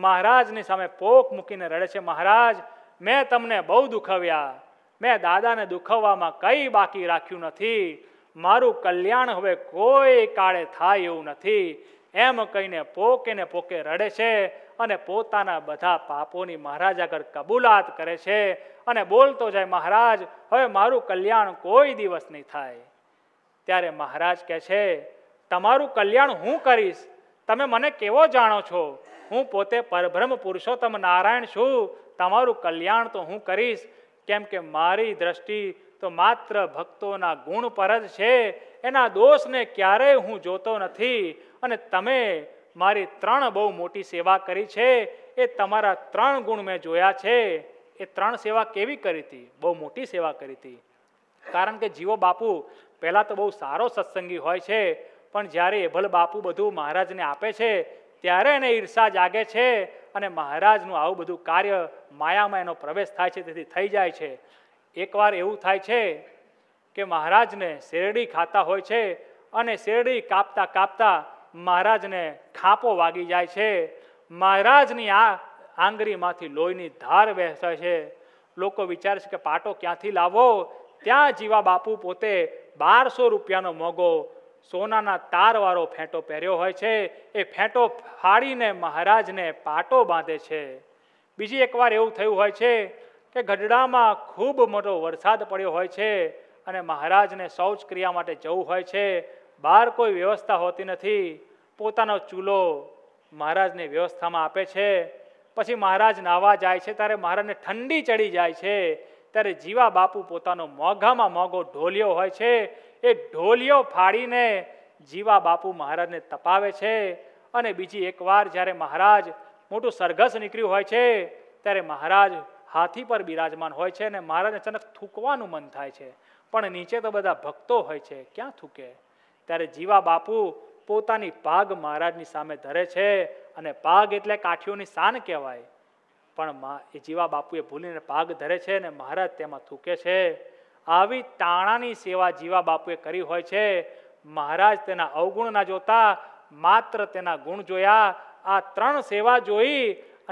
મહારાજની સામે પોક મૂકીને રડે છે મહારાજ મેં તમને બહુ દુખાવ્યા મેં દાદાને દુખાવવામાં કંઈ બાકી રાખ્યું નથી મારું કલ્યાણ હવે કોઈ કાળે થાય એવું નથી એમ કહીને પોકે ને પોકે રડે છે અને પોતાના બધા પાપોની મહારાજ આગળ કબૂલાત કરે છે અને બોલતો જાય મહારાજ હવે મારું કલ્યાણ કોઈ દિવસ નહીં થાય ત્યારે મહારાજ કહે છે તમારું કલ્યાણ હું કરીશ તમે મને કેવો જાણો છો હું પોતે પરબ્રહ્મ પુરુષોત્તમ નારાયણ છું તમારું કલ્યાણ તો હું કરીશ કેમ કે મારી દ્રષ્ટિ તો માત્ર ભક્તોના ગુણ પર જ છે એના દોષને ક્યારેય હું જોતો નથી અને તમે મારી ત્રણ બહુ મોટી સેવા કરી છે એ તમારા ત્રણ ગુણ મેં જોયા છે એ ત્રણ સેવા કેવી કરી હતી બહુ મોટી સેવા કરી હતી કારણ કે જીવો બાપુ પહેલાં તો બહુ સારો સત્સંગી હોય છે પણ જ્યારે એભલ બાપુ બધું મહારાજને આપે છે ત્યારે એને ઈર્ષા જાગે છે અને મહારાજનું આવું બધું કાર્ય માયામાં એનો પ્રવેશ થાય છે તેથી થઈ જાય છે એકવાર એવું થાય છે કે મહારાજને શેરડી ખાતા હોય છે અને શેરડી કાપતા કાપતા મહારાજને ખાપો વાગી જાય છે મહારાજની આ આંગળીમાંથી લોહીની ધાર વહેસે છે લોકો વિચારે છે કે પાટો ક્યાંથી લાવો ત્યાં જીવા બાપુ પોતે બારસો રૂપિયાનો મોગો સોનાના તારવાળો ફેંટો પહેર્યો હોય છે એ ફેંટો ફાડીને મહારાજને પાટો બાંધે છે બીજી એકવાર એવું થયું હોય છે કે ગઢડામાં ખૂબ મોટો વરસાદ પડ્યો હોય છે અને મહારાજને શૌચ ક્રિયા માટે જવું હોય છે બહાર કોઈ વ્યવસ્થા હોતી નથી પોતાનો ચૂલો મહારાજને વ્યવસ્થામાં આપે છે પછી મહારાજ નાવા જાય છે ત્યારે મહારાજને ઠંડી ચડી જાય છે ત્યારે જીવા બાપુ પોતાનો મોઘામાં મોઘો ઢોલિયો હોય છે એ ઢોલિયો ફાડીને જીવા બાપુ મહારાજને તપાવે છે અને બીજી એકવાર જ્યારે મહારાજ મોટું સરઘસ નીકળ્યું હોય છે ત્યારે મહારાજ હાથી પર બિરાજમાન હોય છે અને મહારાજ અચાનક થૂકવાનું મન થાય છે પણ નીચે તો બધા ભક્તો હોય છે ક્યાં થૂકે ત્યારે જીવા બાપુ પોતાની પાગ મહારાજની સામે ધરે છે અને પાગ એટલે કાઠીઓની શાન કહેવાય પણ એ જીવા બાપુએ ભૂલીને પાગ ધરે છે અને મહારાજ તેમાં થૂકે છે આવી તાણાની સેવા જીવા બાપુએ કરી હોય છે મહારાજ તેના અવગુણ ના જોતા માત્ર તેના ગુણ જોયા આ ત્રણ સેવા જોઈ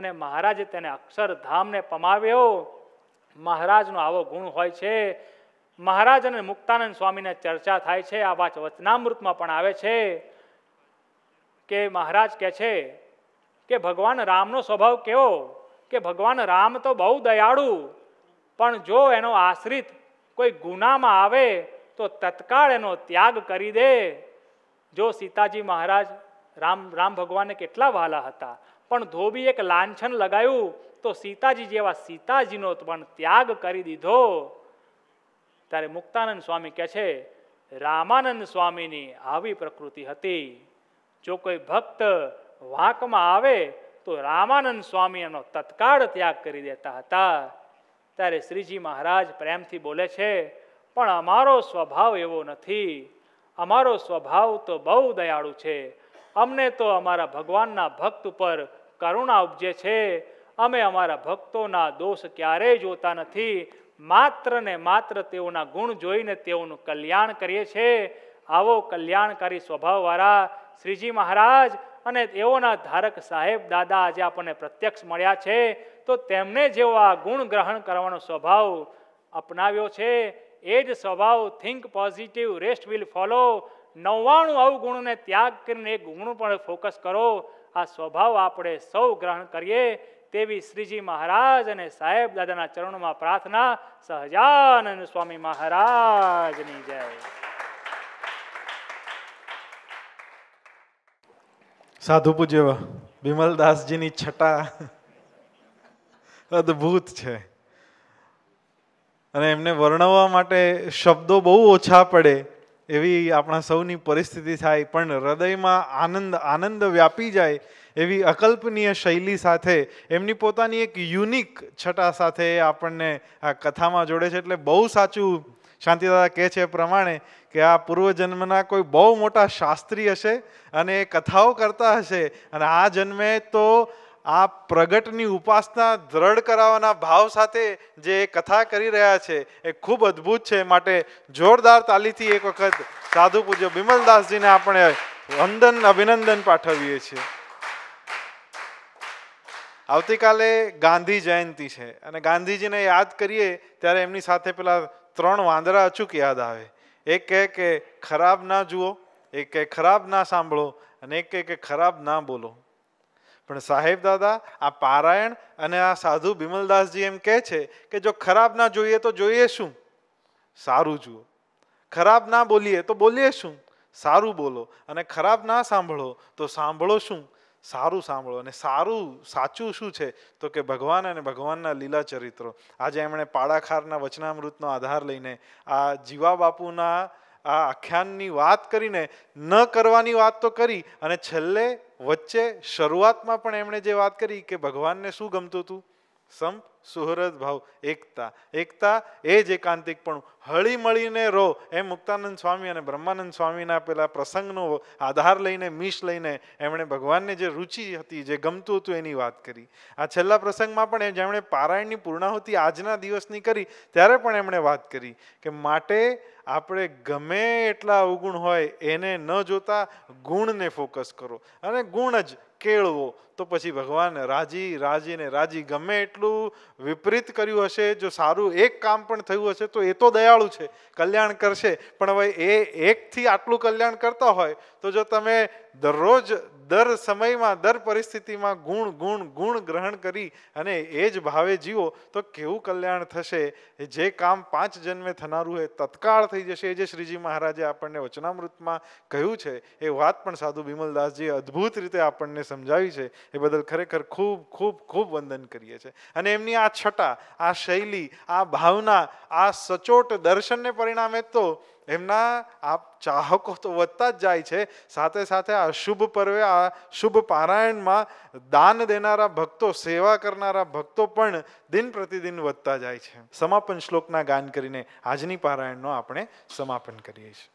અને મહારાજે તેને અક્ષરધામને પમાવ્યો મહારાજનો આવો ગુણ હોય છે મહારાજ અને મુક્તાનંદ સ્વામીને ચર્ચા થાય છે આ વાત વચનામૃતમાં પણ આવે છે કે મહારાજ કહે છે કે ભગવાન રામનો સ્વભાવ કેવો કે ભગવાન રામ તો બહુ દયાળુ પણ જો એનો આશ્રિત કોઈ ગુનામાં આવે તો તત્કાળ એનો ત્યાગ કરી દે જો સીતાજી મહારાજ રામ રામ ભગવાનને કેટલા વહાલા હતા પણ ધોબી એક લાંછન લગાયું તો સીતાજી જેવા સીતાજીનો પણ ત્યાગ કરી દીધો ત્યારે મુક્તાનંદ સ્વામી કહે છે રામાનંદ સ્વામીની આવી પ્રકૃતિ હતી જો કોઈ ભક્ત વાંકમાં આવે તો રામાનંદ સ્વામી એનો તત્કાળ ત્યાગ કરી દેતા હતા ત્યારે શ્રીજી મહારાજ પ્રેમથી બોલે છે પણ અમારો સ્વભાવ એવો નથી અમારો સ્વભાવ તો બહુ દયાળુ છે અમને તો અમારા ભગવાનના ભક્ત ઉપર કરુણા ઉપજે છે અમે અમારા ભક્તોના દોષ ક્યારેય જોતા નથી માત્ર ને માત્ર તેઓના ગુણ જોઈને તેઓનું કલ્યાણ કરીએ છીએ આવો કલ્યાણકારી સ્વભાવવાળા શ્રીજી મહારાજ અને એઓના ધારક સાહેબ દાદા આજે આપણને પ્રત્યક્ષ મળ્યા છે તો તેમને જેવો આ ગુણ ગ્રહણ કરવાનો સ્વભાવ અપનાવ્યો છે એ જ સ્વભાવ think positive rest will follow નવ્વાણું આવું ગુણને ત્યાગ કરીને એક ગુણ પર ફોકસ કરો આ સ્વભાવ આપણે સૌ ગ્રહણ કરીએ તેવી શ્રીજી મહારાજ અને સાહેબ દાદાના ચરણોમાં પ્રાર્થના સહજાનંદ સ્વામી મહારાજની જય સાધુ પૂજ્ય બિમલદાસજીની છટા અદ્ભુત છે અને એમને વર્ણવવા માટે શબ્દો બહુ ઓછા પડે એવી આપણા સૌની પરિસ્થિતિ થાય પણ હૃદયમાં આનંદ આનંદ વ્યાપી જાય એવી અકલ્પનીય શૈલી સાથે એમની પોતાની એક યુનિક છટા સાથે આપણને આ કથામાં જોડે છે એટલે બહુ સાચું શાંતિદાદા કહે છે પ્રમાણે કે આ પૂર્વજન્મના કોઈ બહુ મોટા શાસ્ત્રી હશે અને એ કથાઓ કરતા હશે અને આ જન્મે તો આ પ્રગટની ઉપાસના દ્રઢ કરાવવાના ભાવ સાથે જે કથા કરી રહ્યા છે એ ખૂબ અદ્ભુત છે માટે જોરદાર તાલીથી એક વખત સાધુ પૂજ્ય બિમલદાસજીને આપણે વંદન અભિનંદન પાઠવીએ છીએ આવતીકાલે ગાંધી જયંતિ છે અને ગાંધીજીને યાદ કરીએ ત્યારે એમની સાથે પેલા ત્રણ વાંદરા અચૂક યાદ આવે એક કહે કે ખરાબ ના જુઓ એક કહે ખરાબ ના સાંભળો અને એક કહે કે ખરાબ ના બોલો પણ સાહેબ દાદા આ પારાયણ અને આ સાધુ બિમલદાસજી એમ કહે છે કે જો ખરાબ ના જોઈએ તો જોઈએ શું સારું જુઓ ખરાબ ના બોલીએ તો બોલીએ શું સારું બોલો અને ખરાબ ના સાંભળો તો સાંભળો શું સારું સાંભળો અને સારું સાચું શું છે તો કે ભગવાન અને ભગવાનના લીલા ચરિત્રો આજે એમણે પાડાખારના વચનામૃતનો આધાર લઈને આ જીવા બાપુના આ આખ્યાનની વાત કરીને ન કરવાની વાત તો કરી અને છેલ્લે વચ્ચે શરૂઆતમાં પણ એમણે જે વાત કરી કે ભગવાનને શું ગમતું હતું સંપ સુહૃદ ભાવ એકતા એકતા એ જ એકાંતિકપણું હળી મળીને રો એમ મુક્તાનંદ સ્વામી અને બ્રહ્માનંદ સ્વામીના પેલા પ્રસંગનો આધાર લઈને મીશ લઈને એમણે ભગવાનને જે રુચિ હતી જે ગમતું હતું એની વાત કરી આ છેલ્લા પ્રસંગમાં પણ જેમણે પારાયણની પૂર્ણાહુતિ આજના દિવસની કરી ત્યારે પણ એમણે વાત કરી કે માટે આપણે ગમે એટલા અવગુણ હોય એને ન જોતા ગુણને ફોકસ કરો અને ગુણ જ કેળવો તો પછી ભગવાન રાજી રાજીને રાજી ગમે એટલું વિપરીત કર્યું હશે જો સારું એક કામ પણ થયું હશે તો એ તો દયાળુ છે કલ્યાણ કરશે પણ હવે એ એકથી આટલું કલ્યાણ કરતા હોય તો જો તમે દરરોજ દર સમયમાં દર પરિસ્થિતિમાં ગુણ ગુણ ગુણ ગ્રહણ કરી અને એ જ ભાવે જીવો તો કેવું કલ્યાણ થશે જે કામ પાંચ જન્મે થનારું એ તત્કાળ થઈ જશે એ જે શ્રીજી મહારાજે આપણને વચનામૃતમાં કહ્યું છે એ વાત પણ સાધુ બિમલદાસજીએ અદ્ભુત રીતે આપણને સમજાવી છે એ બદલ ખરેખર ખૂબ ખૂબ ખૂબ વંદન કરીએ છીએ અને એમની આ છટા આ શૈલી આ ભાવના આ સચોટ દર્શનને પરિણામે તો એમના આ ચાહકો તો વધતા જ જાય છે સાથે સાથે આ શુભ પર્વે આ શુભ પારાયણમાં દાન દેનારા ભક્તો સેવા કરનારા ભક્તો પણ દિન પ્રતિદિન વધતા જાય છે સમાપન શ્લોકના ગાન કરીને આજની પારાયણનો આપણે સમાપન કરીએ છીએ